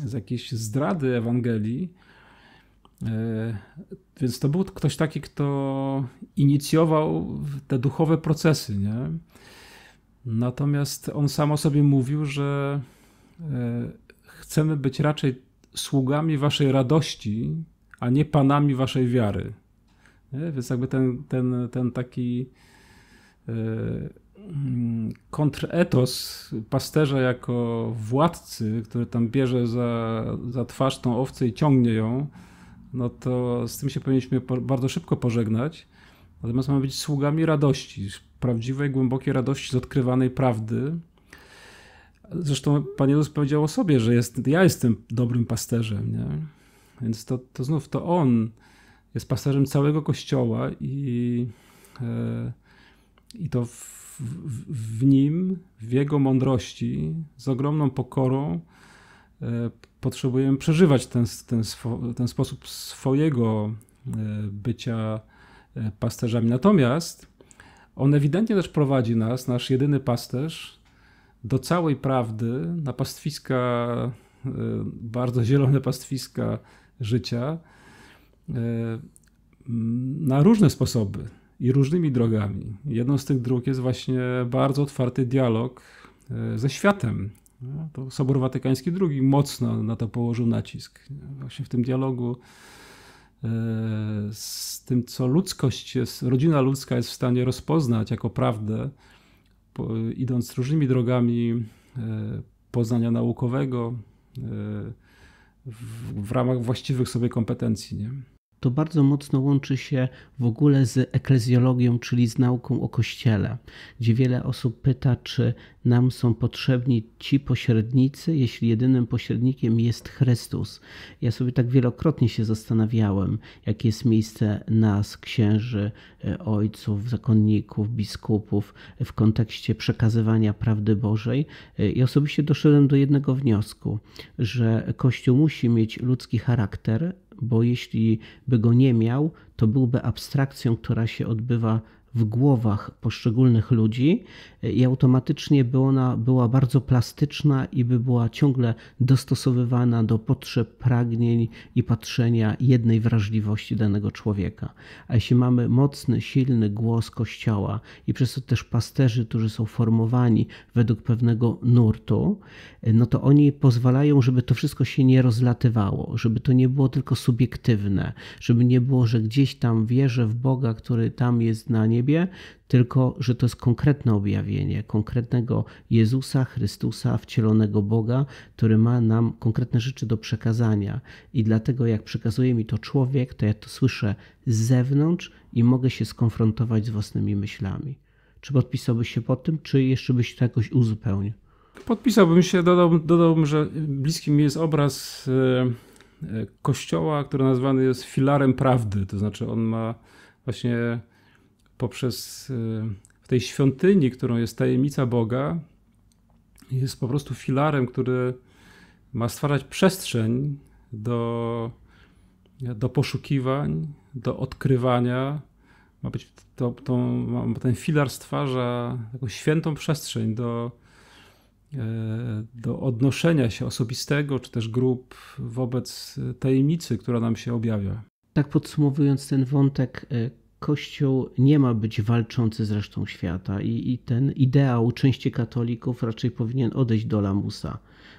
z jakiejś zdrady Ewangelii. E, więc to był ktoś taki, kto inicjował te duchowe procesy, nie? Natomiast on sam o sobie mówił, że e, chcemy być raczej sługami waszej radości, a nie panami waszej wiary. Więc jakby ten, ten, ten taki e, mm, kontretos pasterza jako władcy, który tam bierze za, za twarz tą owcę i ciągnie ją, no to z tym się powinniśmy bardzo szybko pożegnać. Natomiast mamy być sługami radości, prawdziwej, głębokiej radości z odkrywanej prawdy. Zresztą Pan Jezus powiedział o sobie, że jest, ja jestem dobrym pasterzem, nie? Więc to, to znów to On jest pasterzem całego Kościoła i, e, i to w, w, w, Nim, w Jego mądrości, z ogromną pokorą e, potrzebujemy przeżywać ten, ten, swo, ten sposób swojego e, bycia e, pasterzami. Natomiast on ewidentnie też prowadzi nas, nasz jedyny pasterz, do całej prawdy, na pastwiska, e, bardzo zielone pastwiska życia, e, na różne sposoby i różnymi drogami. Jedną z tych dróg jest właśnie bardzo otwarty dialog e, ze światem. No, to Sobor Watykański II mocno na to położył nacisk. Właśnie w tym dialogu z tym, co ludzkość jest, rodzina ludzka jest w stanie rozpoznać jako prawdę, idąc różnymi drogami e, poznania naukowego e, w, ramach właściwych sobie kompetencji. Nie? to bardzo mocno łączy się w ogóle z eklezjologią, czyli z nauką o kościele, gdzie wiele osób pyta, czy nam są potrzebni ci pośrednicy, jeśli jedynym pośrednikiem jest Chrystus. Ja sobie tak wielokrotnie się zastanawiałem, jakie jest miejsce nas, księży, e, ojców, zakonników, biskupów w kontekście przekazywania prawdy Bożej. E, I osobiście doszedłem do jednego wniosku, że Kościół musi mieć ludzki charakter, bo jeśli by go nie miał, to byłby abstrakcją, która się odbywa w głowach poszczególnych ludzi, i automatycznie by ona była bardzo plastyczna i by była ciągle dostosowywana do potrzeb, pragnień i patrzenia jednej wrażliwości danego człowieka. A jeśli mamy mocny, silny głos Kościoła i przez to też pasterzy, którzy są formowani według pewnego nurtu, no to oni pozwalają, żeby to wszystko się nie rozlatywało, żeby to nie było tylko subiektywne, żeby nie było, że gdzieś tam wierzę w Boga, który tam jest na niebie, tylko że to jest konkretne objawienie konkretnego Jezusa Chrystusa, wcielonego Boga, który ma nam konkretne rzeczy do przekazania. I dlatego, jak przekazuje mi to człowiek, to ja to słyszę z zewnątrz i mogę się skonfrontować z własnymi myślami. Czy podpisałbyś się pod tym, czy jeszcze byś to jakoś uzupełnił? Podpisałbym się, dodał, dodałbym, że bliski mi jest obraz e, e, kościoła, który nazwany jest filarem prawdy. To znaczy, on ma właśnie poprzez y, w tej świątyni, którą jest tajemnica Boga, jest po prostu filarem, który ma stwarzać przestrzeń do, do poszukiwań, do odkrywania. Ma być to, to, ten filar stwarza taką świętą przestrzeń do, e, do odnoszenia się osobistego czy też grup wobec tajemnicy, która nam się objawia. Tak podsumowując ten wątek e, Kościół nie ma być walczący z resztą świata i, i ten ideał części katolików raczej powinien odejść do lamusa,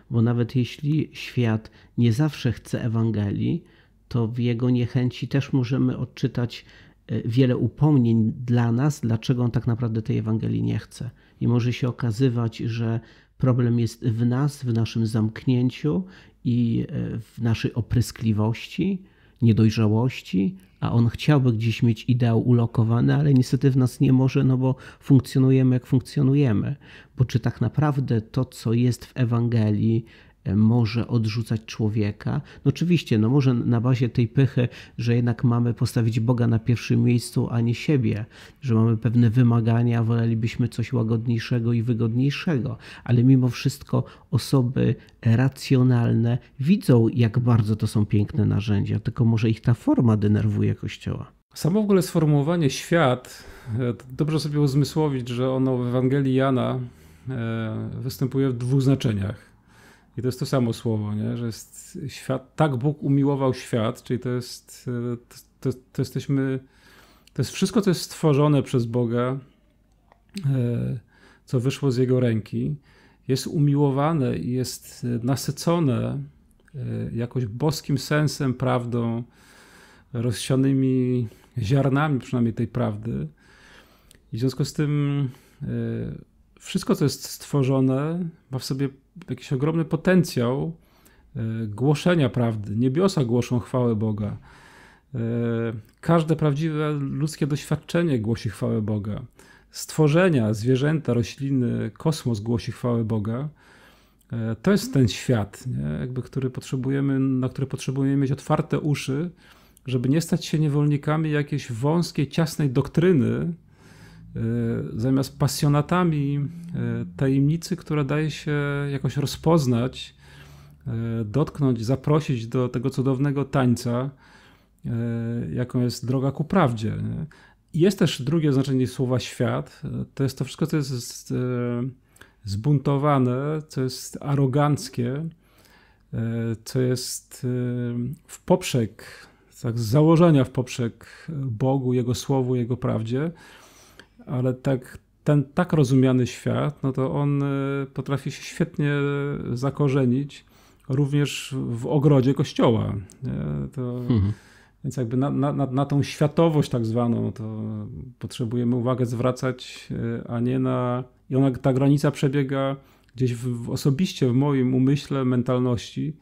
bo nawet jeśli świat nie zawsze chce Ewangelii, to w jego niechęci też możemy odczytać e, wiele upomnień dla nas, dlaczego on tak naprawdę tej Ewangelii nie chce. I może się okazywać, że problem jest w nas, w naszym zamknięciu i e, w naszej opryskliwości niedojrzałości, a on chciałby gdzieś mieć ideał ulokowany, ale niestety w nas nie może, no bo funkcjonujemy jak funkcjonujemy. Bo czy tak naprawdę to, co jest w Ewangelii, może odrzucać człowieka. No oczywiście, no może na bazie tej pychy, że jednak mamy postawić Boga na pierwszym miejscu, a nie siebie, że mamy pewne wymagania, wolelibyśmy coś łagodniejszego i wygodniejszego, ale mimo wszystko osoby racjonalne widzą, jak bardzo to są piękne narzędzia, tylko może ich ta forma denerwuje Kościoła. Samo w ogóle sformułowanie świat, e, dobrze sobie uzmysłowić, że ono w Ewangelii Jana e, występuje w dwóch znaczeniach i to jest to samo słowo, nie? że jest świat, tak Bóg umiłował świat, czyli to jest, e, to, to, to jesteśmy, to jest wszystko, co jest stworzone przez Boga, e, co wyszło z Jego ręki, jest umiłowane i jest e, nasycone jakoś boskim sensem, prawdą, rozsianymi ziarnami przynajmniej tej prawdy. I w związku z tym wszystko, co jest stworzone, ma w sobie jakiś ogromny potencjał e, głoszenia prawdy. Niebiosa głoszą chwałę Boga. E, każde prawdziwe ludzkie doświadczenie głosi chwałę Boga. Stworzenia, zwierzęta, rośliny, kosmos głosi chwałę Boga. E, to jest ten świat, nie? Jakby, który potrzebujemy, na który potrzebujemy mieć otwarte uszy, żeby nie stać się niewolnikami jakiejś wąskiej, ciasnej doktryny, E, zamiast pasjonatami e, tajemnicy, która daje się jakoś rozpoznać, e, dotknąć, zaprosić do tego cudownego tańca, jaką jest droga ku prawdzie. Jest też drugie znaczenie słowa świat. To jest to wszystko, co jest zbuntowane, co jest aroganckie, co jest w poprzek, tak z założenia w poprzek Bogu, Jego Słowu, Jego prawdzie ale tak, ten tak rozumiany świat, no to on e, potrafi się świetnie e, zakorzenić również w ogrodzie kościoła. To, mhm. Więc jakby na, na, na tą światowość tak zwaną, to potrzebujemy uwagę zwracać, e, a nie na... I ona, ta granica przebiega gdzieś w, w osobiście w moim umyśle, mentalności,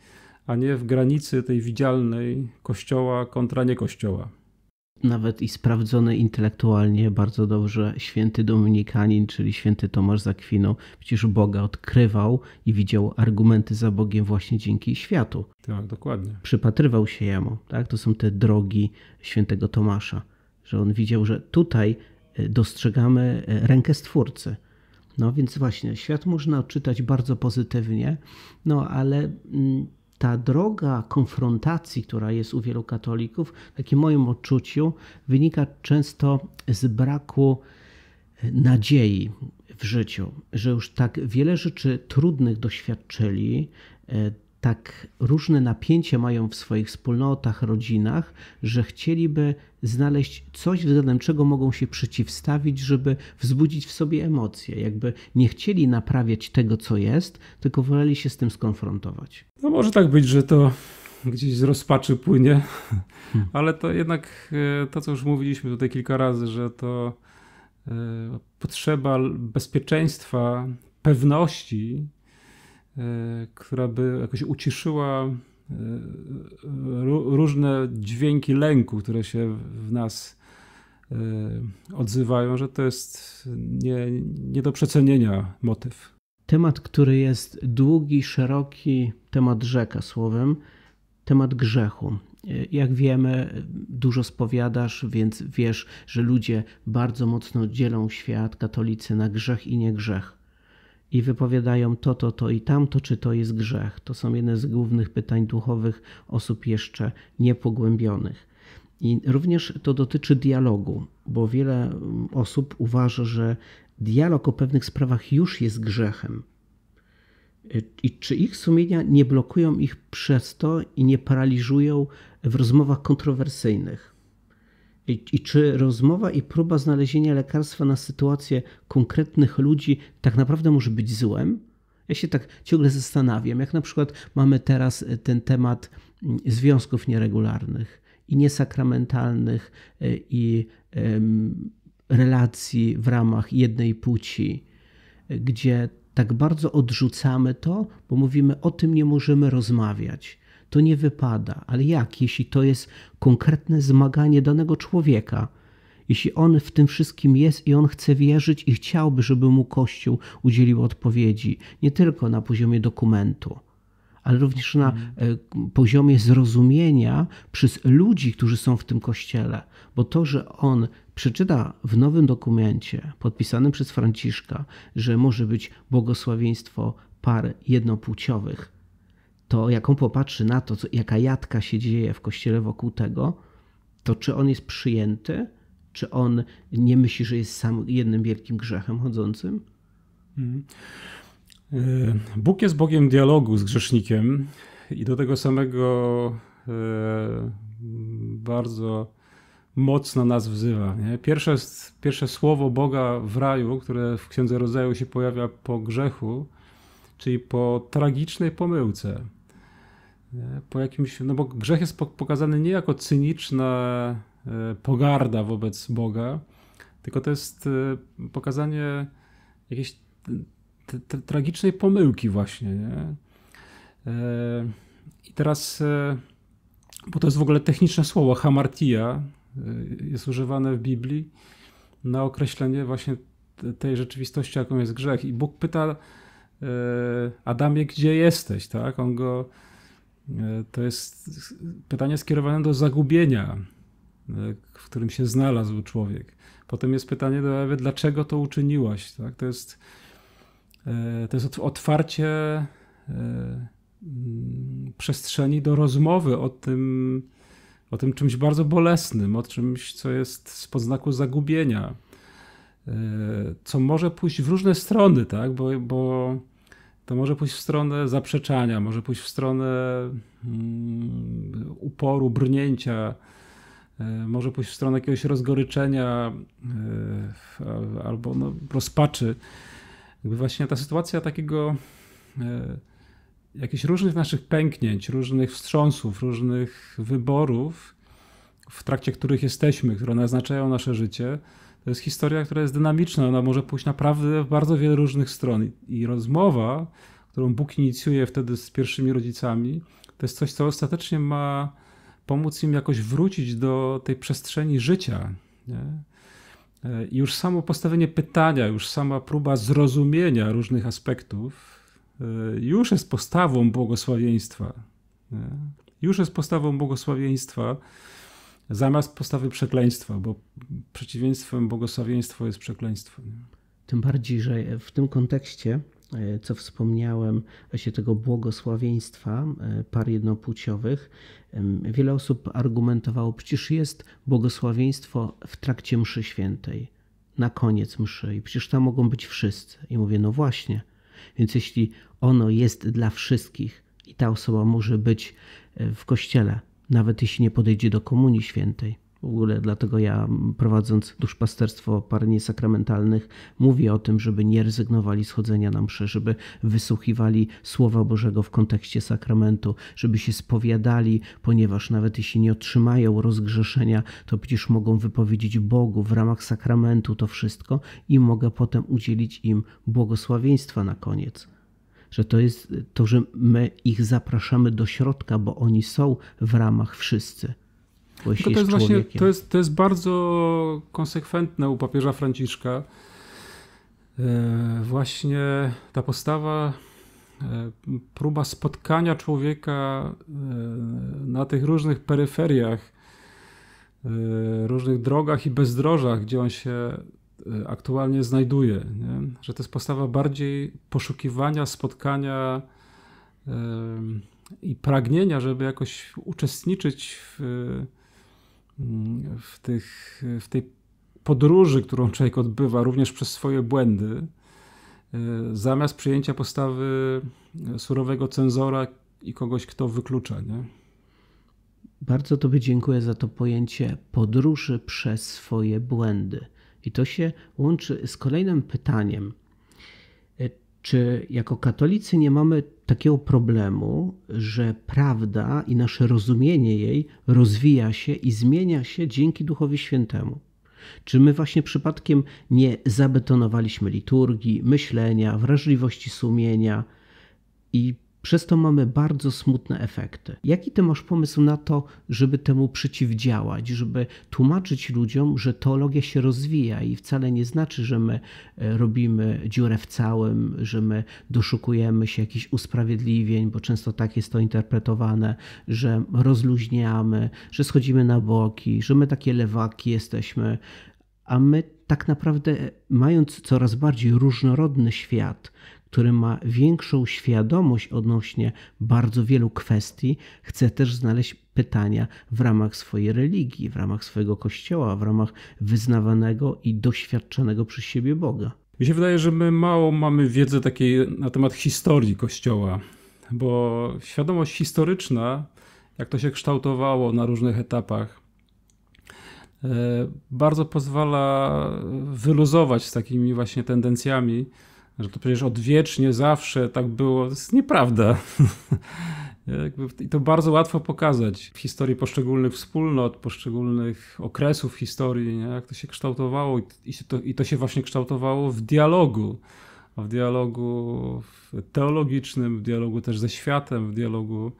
a nie w granicy tej widzialnej kościoła kontra niekościoła nawet i sprawdzony intelektualnie bardzo dobrze święty Dominikanin, czyli święty Tomasz Zakwino, przecież Boga odkrywał i widział argumenty za Bogiem właśnie dzięki światu. Tak, dokładnie. Przypatrywał się jemu, tak? To są te drogi świętego Tomasza, że on widział, że tutaj e, dostrzegamy e, rękę Stwórcy. No więc właśnie, świat można odczytać bardzo pozytywnie, no ale... Mm, ta droga konfrontacji, która jest u wielu katolików, w takim moim odczuciu, wynika często z braku e, nadziei w życiu, że już tak wiele rzeczy trudnych doświadczyli, e, tak różne napięcie mają w swoich wspólnotach, rodzinach, że chcieliby znaleźć coś, względem czego mogą się przeciwstawić, żeby wzbudzić w sobie emocje. Jakby nie chcieli naprawiać tego, co jest, tylko woleli się z tym skonfrontować. No może tak być, że to gdzieś z rozpaczy płynie, ale to jednak e, to, co już mówiliśmy tutaj kilka razy, że to e, potrzeba bezpieczeństwa, pewności, E, która by jakoś uciszyła e, różne dźwięki lęku, które się w nas e, odzywają, że to jest nie, nie do przecenienia motyw. Temat, który jest długi, szeroki, temat rzeka słowem, temat grzechu. Jak wiemy, dużo spowiadasz, więc wiesz, że ludzie bardzo mocno dzielą świat, katolicy, na grzech i niegrzech i wypowiadają to, to, to i tamto, czy to jest grzech. To są jedne z głównych pytań duchowych osób jeszcze niepogłębionych. I również to dotyczy dialogu, bo wiele mm, osób uważa, że dialog o pewnych sprawach już jest grzechem. Y, I czy ich sumienia nie blokują ich przez to i nie paraliżują w rozmowach kontrowersyjnych? I, I, czy rozmowa i próba znalezienia lekarstwa na sytuację konkretnych ludzi tak naprawdę może być złem? Ja się tak ciągle zastanawiam. Jak na przykład mamy teraz e, ten temat mm, związków nieregularnych i niesakramentalnych e, i relacji w ramach jednej płci, gdzie tak bardzo odrzucamy to, bo mówimy o tym nie możemy rozmawiać to nie wypada. Ale jak, jeśli to jest konkretne zmaganie danego człowieka? Jeśli on w tym wszystkim jest i on chce wierzyć i chciałby, żeby mu Kościół udzielił odpowiedzi, nie tylko na poziomie dokumentu, ale również na mhm. e, poziomie zrozumienia przez ludzi, którzy są w tym kościele. Bo to, że on przeczyta w nowym dokumencie podpisanym przez Franciszka, że może być błogosławieństwo par jednopłciowych, to jak on popatrzy na to, co, jaka jadka się dzieje w kościele wokół tego, to czy on jest przyjęty, czy on nie myśli, że jest sam jednym wielkim grzechem chodzącym? Mm. E, Bóg jest Bogiem dialogu z grzesznikiem i do tego samego e, bardzo mocno nas wzywa. Nie? Pierwsze, pierwsze słowo Boga w raju, które w Księdze Rodzaju się pojawia po grzechu, czyli po tragicznej pomyłce. Po jakimś, no bo grzech jest pokazany nie jako cyniczna e, pogarda wobec Boga, tylko to jest e, pokazanie jakiejś tragicznej pomyłki właśnie. Nie? E, I teraz, bo to jest w ogóle techniczne słowo, hamartia jest używane w Biblii na określenie właśnie tej rzeczywistości, jaką jest grzech. I Bóg pyta Adamie, gdzie jesteś, tak? On go to jest pytanie skierowane do zagubienia, w którym się znalazł człowiek. Potem jest pytanie do Ewy, dlaczego to uczyniłaś? Tak? To, jest, e, to jest otwarcie e, mm, przestrzeni do rozmowy o tym, o tym czymś bardzo bolesnym, o czymś, co jest z podznaku zagubienia, e, co może pójść w różne strony, tak? bo, bo to może pójść w stronę zaprzeczania, może pójść w stronę mm, uporu, brnięcia, e, może pójść w stronę jakiegoś rozgoryczenia e, albo no, rozpaczy. Jakby właśnie ta sytuacja takiego e, jakichś różnych naszych pęknięć, różnych wstrząsów, różnych wyborów, w trakcie których jesteśmy, które naznaczają nasze życie, to jest historia, która jest dynamiczna, ona może pójść naprawdę w bardzo wiele różnych stron. I rozmowa, którą Bóg inicjuje wtedy z pierwszymi rodzicami, to jest coś, co ostatecznie ma pomóc im jakoś wrócić do tej przestrzeni życia. Nie? E, I już samo postawienie pytania, już sama próba zrozumienia różnych aspektów, e, już jest postawą błogosławieństwa. Nie? Już jest postawą błogosławieństwa zamiast postawy przekleństwa, bo przeciwieństwem błogosławieństwo jest przekleństwo. Tym bardziej, że w tym kontekście, e, co wspomniałem, właśnie tego błogosławieństwa e, par jednopłciowych, wiele osób argumentowało, przecież jest błogosławieństwo w trakcie mszy świętej, na koniec mszy i przecież tam mogą być wszyscy. I mówię, no właśnie, więc jeśli ono jest dla wszystkich i ta osoba może być e, w kościele, nawet jeśli nie podejdzie do Komunii Świętej. W ogóle dlatego ja prowadząc duszpasterstwo par sakramentalnych, mówię o tym, żeby nie rezygnowali z chodzenia na msze, żeby wysłuchiwali Słowa Bożego w kontekście sakramentu, żeby się spowiadali, ponieważ nawet jeśli nie otrzymają rozgrzeszenia, to przecież mogą wypowiedzieć Bogu w ramach sakramentu to wszystko i mogę potem udzielić im błogosławieństwa na koniec że to jest to, że my ich zapraszamy do środka, bo oni są w ramach wszyscy. Bo to, to jest właśnie, to jest, to jest bardzo konsekwentne u papieża Franciszka. E, właśnie ta postawa, e, próba spotkania człowieka e, na tych różnych peryferiach, różnych drogach i bezdrożach, gdzie on się Y, aktualnie znajduje, nie? że to jest postawa bardziej poszukiwania, spotkania y, i pragnienia, żeby jakoś uczestniczyć w, y, w, tych, w tej podróży, którą człowiek odbywa, również przez swoje błędy, zamiast przyjęcia postawy surowego cenzora i kogoś, kto wyklucza. Nie? Bardzo Tobie dziękuję za to pojęcie podróży przez swoje błędy. I to się łączy z kolejnym pytaniem. E, czy jako katolicy nie mamy takiego problemu, że prawda i nasze rozumienie jej rozwija się i zmienia się dzięki Duchowi Świętemu? Czy my właśnie przypadkiem nie zabetonowaliśmy liturgii, myślenia, wrażliwości sumienia i przez to mamy bardzo smutne efekty. Jaki ty masz pomysł na to, żeby temu przeciwdziałać, żeby tłumaczyć ludziom, że teologia się rozwija i wcale nie znaczy, że my e, robimy dziurę w całym, że my doszukujemy się jakichś usprawiedliwień, bo często tak jest to interpretowane, że rozluźniamy, że schodzimy na boki, że my takie lewaki jesteśmy, a my tak naprawdę, e, mając coraz bardziej różnorodny świat, który ma większą świadomość odnośnie bardzo wielu kwestii, chce też znaleźć pytania w ramach swojej religii, w ramach swojego kościoła, w ramach wyznawanego i doświadczonego przez siebie Boga. Mi się wydaje, że my mało mamy wiedzy takiej na temat historii kościoła, bo świadomość historyczna, jak to się kształtowało na różnych etapach, e, bardzo pozwala wyluzować z takimi właśnie tendencjami, że to przecież odwiecznie zawsze tak było. To jest nieprawda. I to bardzo łatwo pokazać w historii poszczególnych wspólnot, poszczególnych okresów historii, nie? jak to się kształtowało i to, i to się właśnie kształtowało w dialogu. W dialogu teologicznym, w dialogu też ze światem, w dialogu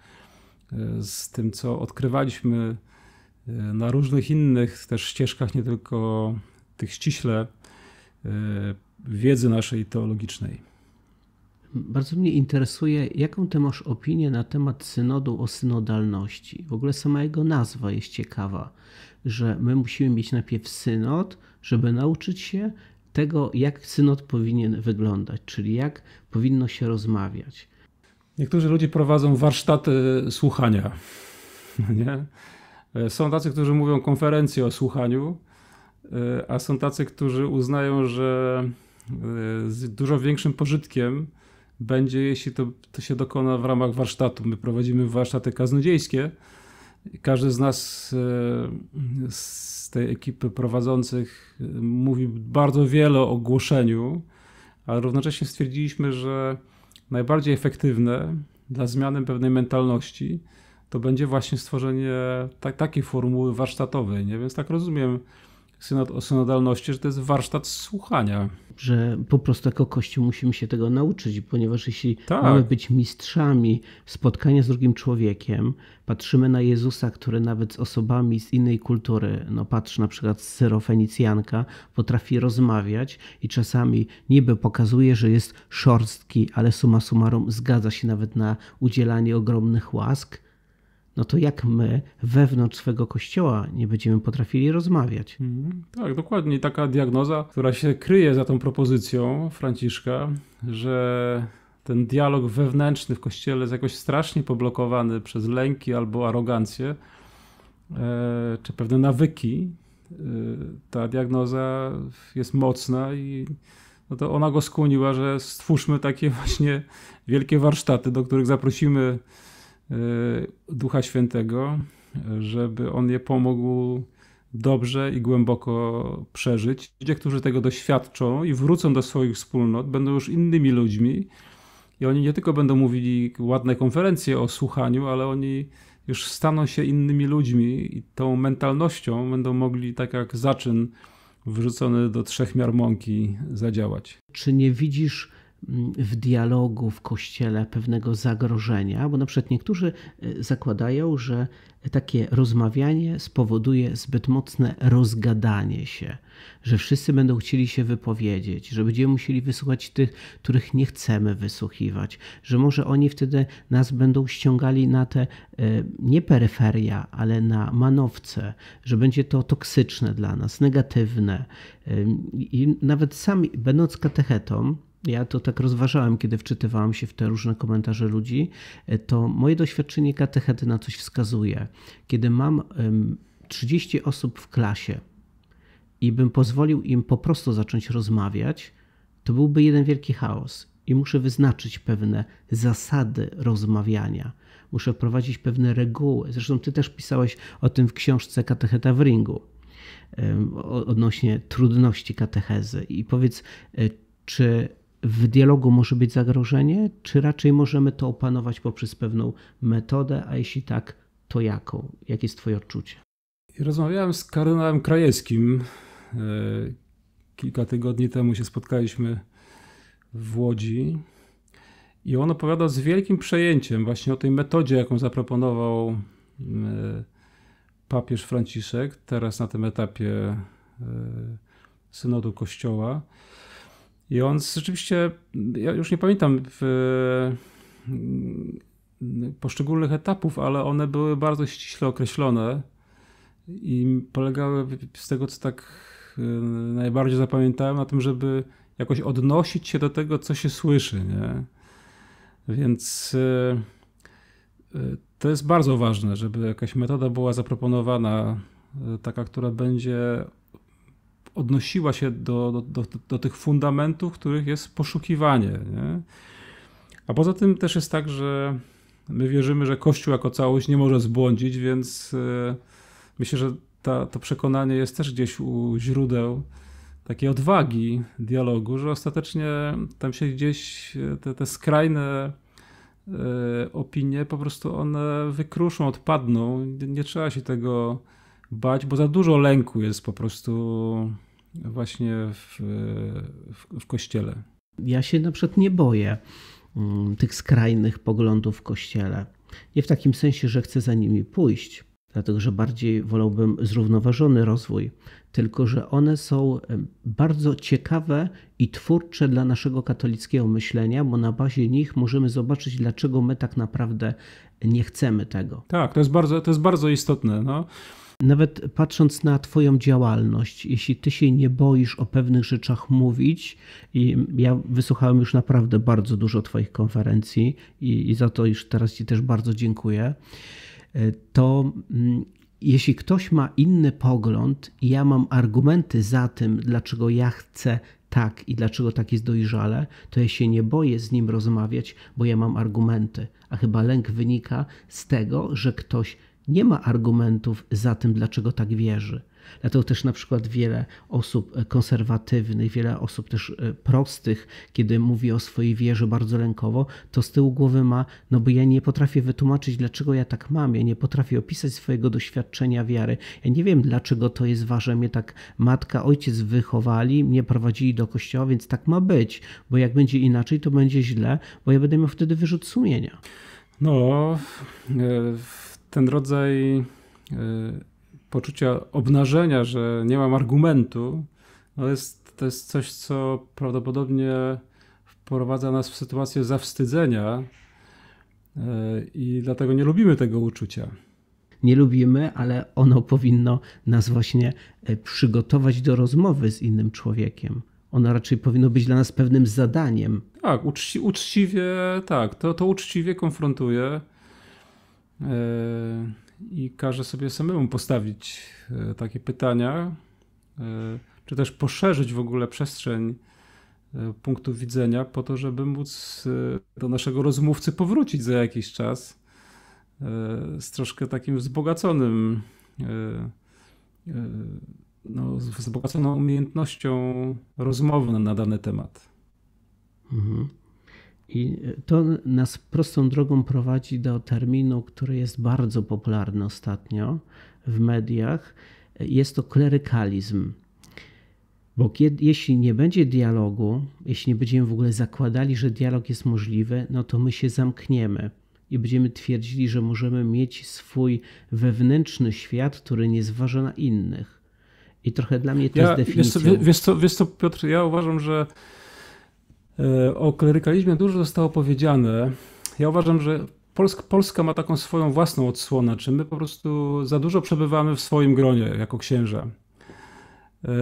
e, z tym, co odkrywaliśmy e, na różnych innych też ścieżkach, nie tylko tych ściśle e, wiedzy naszej teologicznej. Bardzo mnie interesuje, jaką ty masz opinię na temat synodu o synodalności. W ogóle sama jego nazwa jest ciekawa, że my musimy mieć najpierw synod, żeby nauczyć się tego, jak synod powinien wyglądać, czyli jak powinno się rozmawiać. Niektórzy ludzie prowadzą warsztaty e, słuchania. Nie? E, są tacy, którzy mówią konferencje o słuchaniu, e, a są tacy, którzy uznają, że Y, z dużo większym pożytkiem będzie, jeśli to, to się dokona w ramach warsztatu. My prowadzimy warsztaty kaznodziejskie. Każdy z nas y, z tej ekipy prowadzących y, mówi bardzo wiele o głoszeniu, ale równocześnie stwierdziliśmy, że najbardziej efektywne dla zmiany pewnej mentalności to będzie właśnie stworzenie takiej formuły warsztatowej. Nie? Więc tak rozumiem synod, o synodalności, że to jest warsztat słuchania. Że po prostu jako Kościół musimy się tego nauczyć, ponieważ jeśli tak. mamy być mistrzami spotkania z drugim człowiekiem, patrzymy na Jezusa, który nawet z osobami z innej kultury, no patrz na przykład Syrofenicjanka, potrafi rozmawiać i czasami niby pokazuje, że jest szorstki, ale suma summarum zgadza się nawet na udzielanie ogromnych łask no to jak my wewnątrz swego kościoła nie będziemy potrafili rozmawiać? Mhm. tak, dokładnie. Taka diagnoza, która się kryje za tą propozycją Franciszka, że ten dialog wewnętrzny w kościele jest jakoś strasznie poblokowany przez lęki albo arogancję, e, czy pewne nawyki. E, ta diagnoza jest mocna i no to ona go skłoniła, że stwórzmy takie właśnie wielkie warsztaty, do których zaprosimy Y, Ducha Świętego, żeby on je pomógł dobrze i głęboko przeżyć. Ludzie, którzy tego doświadczą i wrócą do swoich wspólnot, będą już innymi ludźmi. I oni nie tylko będą mówili ładne konferencje o słuchaniu, ale oni już staną się innymi ludźmi i tą mentalnością będą mogli, tak jak zaczyn wyrzucony do trzech miar mąki, zadziałać. Czy nie widzisz Mm, w dialogu w kościele pewnego zagrożenia, bo na przykład niektórzy e, zakładają, że takie rozmawianie spowoduje zbyt mocne rozgadanie się, że wszyscy będą chcieli się wypowiedzieć, że będziemy musieli wysłuchać tych, których nie chcemy wysłuchiwać, że może oni wtedy nas będą ściągali na te e, nie peryferia, ale na manowce, że będzie to toksyczne dla nas, negatywne. E, I nawet sami, będąc katechetą, ja to tak rozważałem, kiedy wczytywałem się w te różne komentarze ludzi, e, to moje doświadczenie katechety na coś wskazuje. Kiedy mam 30 osób w klasie i bym pozwolił im po prostu zacząć rozmawiać, to byłby jeden wielki chaos. I muszę wyznaczyć pewne zasady rozmawiania muszę wprowadzić pewne reguły. Zresztą ty też pisałeś o tym w książce Katecheta w Ringu odnośnie trudności katechezy. I powiedz, e, czy w dialogu może być zagrożenie, czy raczej możemy to opanować poprzez pewną metodę, a jeśli tak, to jaką? Jakie jest Twoje odczucie? Rozmawiałem z kardynałem Krajewskim. E, kilka tygodni temu się spotkaliśmy w Łodzi i on opowiada z wielkim przejęciem właśnie o tej metodzie, jaką zaproponował e, papież Franciszek teraz na tym etapie e, synodu Kościoła. I on rzeczywiście, ja już nie pamiętam w, mm, poszczególnych etapów, ale one były bardzo ściśle określone i polegały z tego, co tak y, najbardziej zapamiętałem, na tym, żeby jakoś odnosić się do tego, co się słyszy. Nie? Więc y, y, to jest bardzo ważne, żeby jakaś metoda była zaproponowana, taka, która będzie odnosiła się do, do, do, do tych fundamentów, których jest poszukiwanie. Nie? A poza tym też jest tak, że my wierzymy, że Kościół jako całość nie może zbłądzić, więc e, myślę, że ta, to przekonanie jest też gdzieś u źródeł takiej odwagi dialogu, że ostatecznie tam się gdzieś e, te, te skrajne e, opinie po prostu one wykruszą, odpadną. Nie, nie trzeba się tego bać, bo za dużo lęku jest po prostu właśnie w, w, w kościele. Ja się na przykład nie boję mm, tych skrajnych poglądów w kościele. Nie w takim sensie, że chcę za nimi pójść, dlatego że bardziej wolałbym zrównoważony rozwój, tylko że one są bardzo ciekawe i twórcze dla naszego katolickiego myślenia, bo na bazie nich możemy zobaczyć, dlaczego my tak naprawdę nie chcemy tego. Tak, to jest bardzo, to jest bardzo istotne. No nawet patrząc na Twoją działalność, jeśli Ty się nie boisz o pewnych rzeczach mówić, i ja wysłuchałem już naprawdę bardzo dużo Twoich konferencji i, i za to już teraz Ci też bardzo dziękuję, e, to mm, jeśli ktoś ma inny pogląd i ja mam argumenty za tym, dlaczego ja chcę tak i dlaczego tak jest dojrzale, to ja się nie boję z nim rozmawiać, bo ja mam argumenty. A chyba lęk wynika z tego, że ktoś nie ma argumentów za tym, dlaczego tak wierzy. Dlatego też na przykład wiele osób e, konserwatywnych, wiele osób też e, prostych, kiedy mówi o swojej wierze bardzo lękowo, to z tyłu głowy ma, no bo ja nie potrafię wytłumaczyć, dlaczego ja tak mam, ja nie potrafię opisać swojego doświadczenia wiary. Ja nie wiem, dlaczego to jest ważne, mnie tak matka, ojciec wychowali, mnie prowadzili do kościoła, więc tak ma być, bo jak będzie inaczej, to będzie źle, bo ja będę miał wtedy wyrzut sumienia. No, e, ten rodzaj y, poczucia obnażenia, że nie mam argumentu, no jest, to jest coś, co prawdopodobnie wprowadza nas w sytuację zawstydzenia y, i dlatego nie lubimy tego uczucia. Nie lubimy, ale ono powinno nas właśnie y, przygotować do rozmowy z innym człowiekiem. Ono raczej powinno być dla nas pewnym zadaniem. Tak, uczci, uczciwie, tak, to, to uczciwie konfrontuje E, i każe sobie samemu postawić e, takie pytania, e, czy też poszerzyć w ogóle przestrzeń punktu widzenia, po to, żeby móc do naszego rozmówcy powrócić za jakiś czas z troszkę takim wzbogaconym, no, wzbogaconą umiejętnością rozmowy na dany temat. Mhm. I to nas prostą drogą prowadzi do terminu, który jest bardzo popularny ostatnio w mediach. Jest to klerykalizm. Bo kiedy, jeśli nie będzie dialogu, jeśli nie będziemy w ogóle zakładali, że dialog jest możliwy, no to my się zamkniemy i będziemy twierdzili, że możemy mieć swój wewnętrzny świat, który nie zważa na innych. I trochę dla mnie to ja, jest definicja. Wiesz co, wiesz, co, Piotr, ja uważam, że E, o klerykalizmie dużo zostało powiedziane. Ja uważam, że Polska, Polska ma taką swoją własną odsłonę, czy my po prostu za dużo przebywamy w swoim gronie jako księża. E,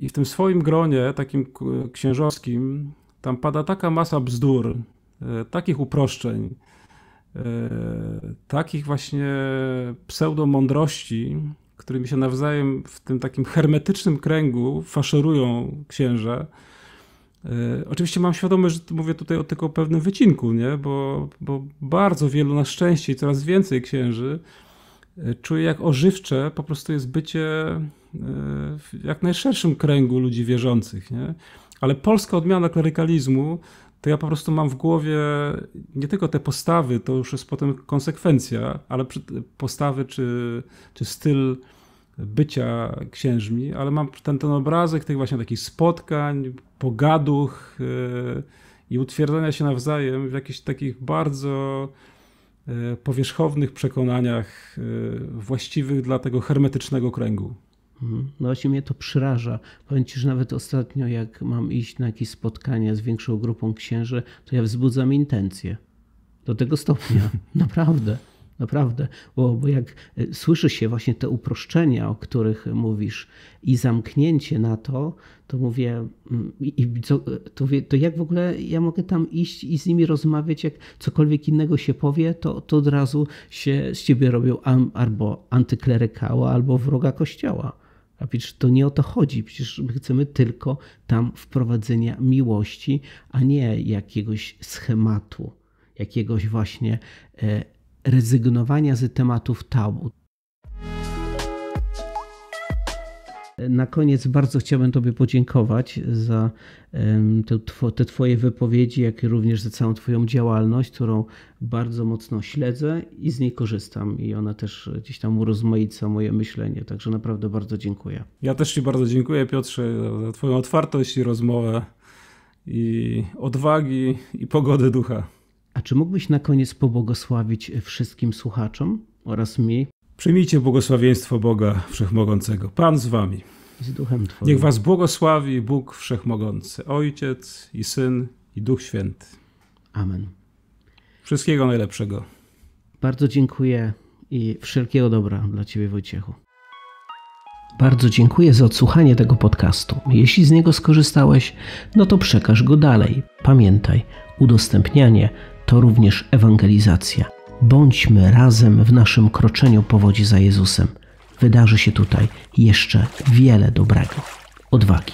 I w tym swoim gronie, takim księżowskim, tam pada taka masa bzdur, e, takich uproszczeń, takich właśnie pseudomądrości, którymi się nawzajem w tym takim hermetycznym kręgu faszerują księża, E, oczywiście mam świadomość, że mówię tutaj o tylko pewnym wycinku, nie? Bo, bo bardzo wielu, na szczęście i coraz więcej księży e, czuje jak ożywcze po prostu jest bycie e, w jak najszerszym kręgu ludzi wierzących, nie? Ale polska odmiana klerykalizmu, to ja po prostu mam w głowie nie tylko te postawy, to już jest potem konsekwencja, ale postawy czy, czy styl bycia księżmi, ale mam ten, ten obrazek tych właśnie takich spotkań, pogaduch yy, i utwierdzania się nawzajem w jakichś takich bardzo yy, powierzchownych przekonaniach yy, właściwych dla tego hermetycznego kręgu. Mhm. No właśnie mnie to przeraża. Powiem ci, że nawet ostatnio, jak mam iść na jakieś spotkania z większą grupą księży, to ja wzbudzam intencje. Do tego stopnia. Naprawdę. Naprawdę, bo, bo jak e, słyszy się właśnie te uproszczenia, o których mówisz, i zamknięcie na to, to mówię, mm, i, co, e, to, to jak w ogóle ja mogę tam iść i z nimi rozmawiać, jak cokolwiek innego się powie, to, to od razu się z ciebie robią albo antyklerykała, albo wroga kościoła. A przecież to nie o to chodzi, przecież my chcemy tylko tam wprowadzenia miłości, a nie jakiegoś schematu, jakiegoś właśnie e, rezygnowania z tematów tabu. Na koniec bardzo chciałbym Tobie podziękować za te, Twoje wypowiedzi, jak i również za całą Twoją działalność, którą bardzo mocno śledzę i z niej korzystam. I ona też gdzieś tam urozmaica moje myślenie. Także naprawdę bardzo dziękuję. Ja też Ci bardzo dziękuję, Piotrze, za Twoją otwartość i rozmowę, i odwagi, i pogodę ducha. A czy mógłbyś na koniec pobłogosławić e, wszystkim słuchaczom oraz mi? Przyjmijcie błogosławieństwo Boga Wszechmogącego. Pan z wami. Z duchem Twoim. Niech was błogosławi Bóg Wszechmogący, Ojciec i Syn i Duch Święty. Amen. Wszystkiego najlepszego. Bardzo dziękuję i wszelkiego dobra dla Ciebie, Wojciechu. Bardzo dziękuję za odsłuchanie tego podcastu. Jeśli z niego skorzystałeś, no to przekaż go dalej. Pamiętaj, udostępnianie to również ewangelizacja. Bądźmy razem w naszym kroczeniu po wodzie za Jezusem. Wydarzy się tutaj jeszcze wiele dobrego. Odwagi.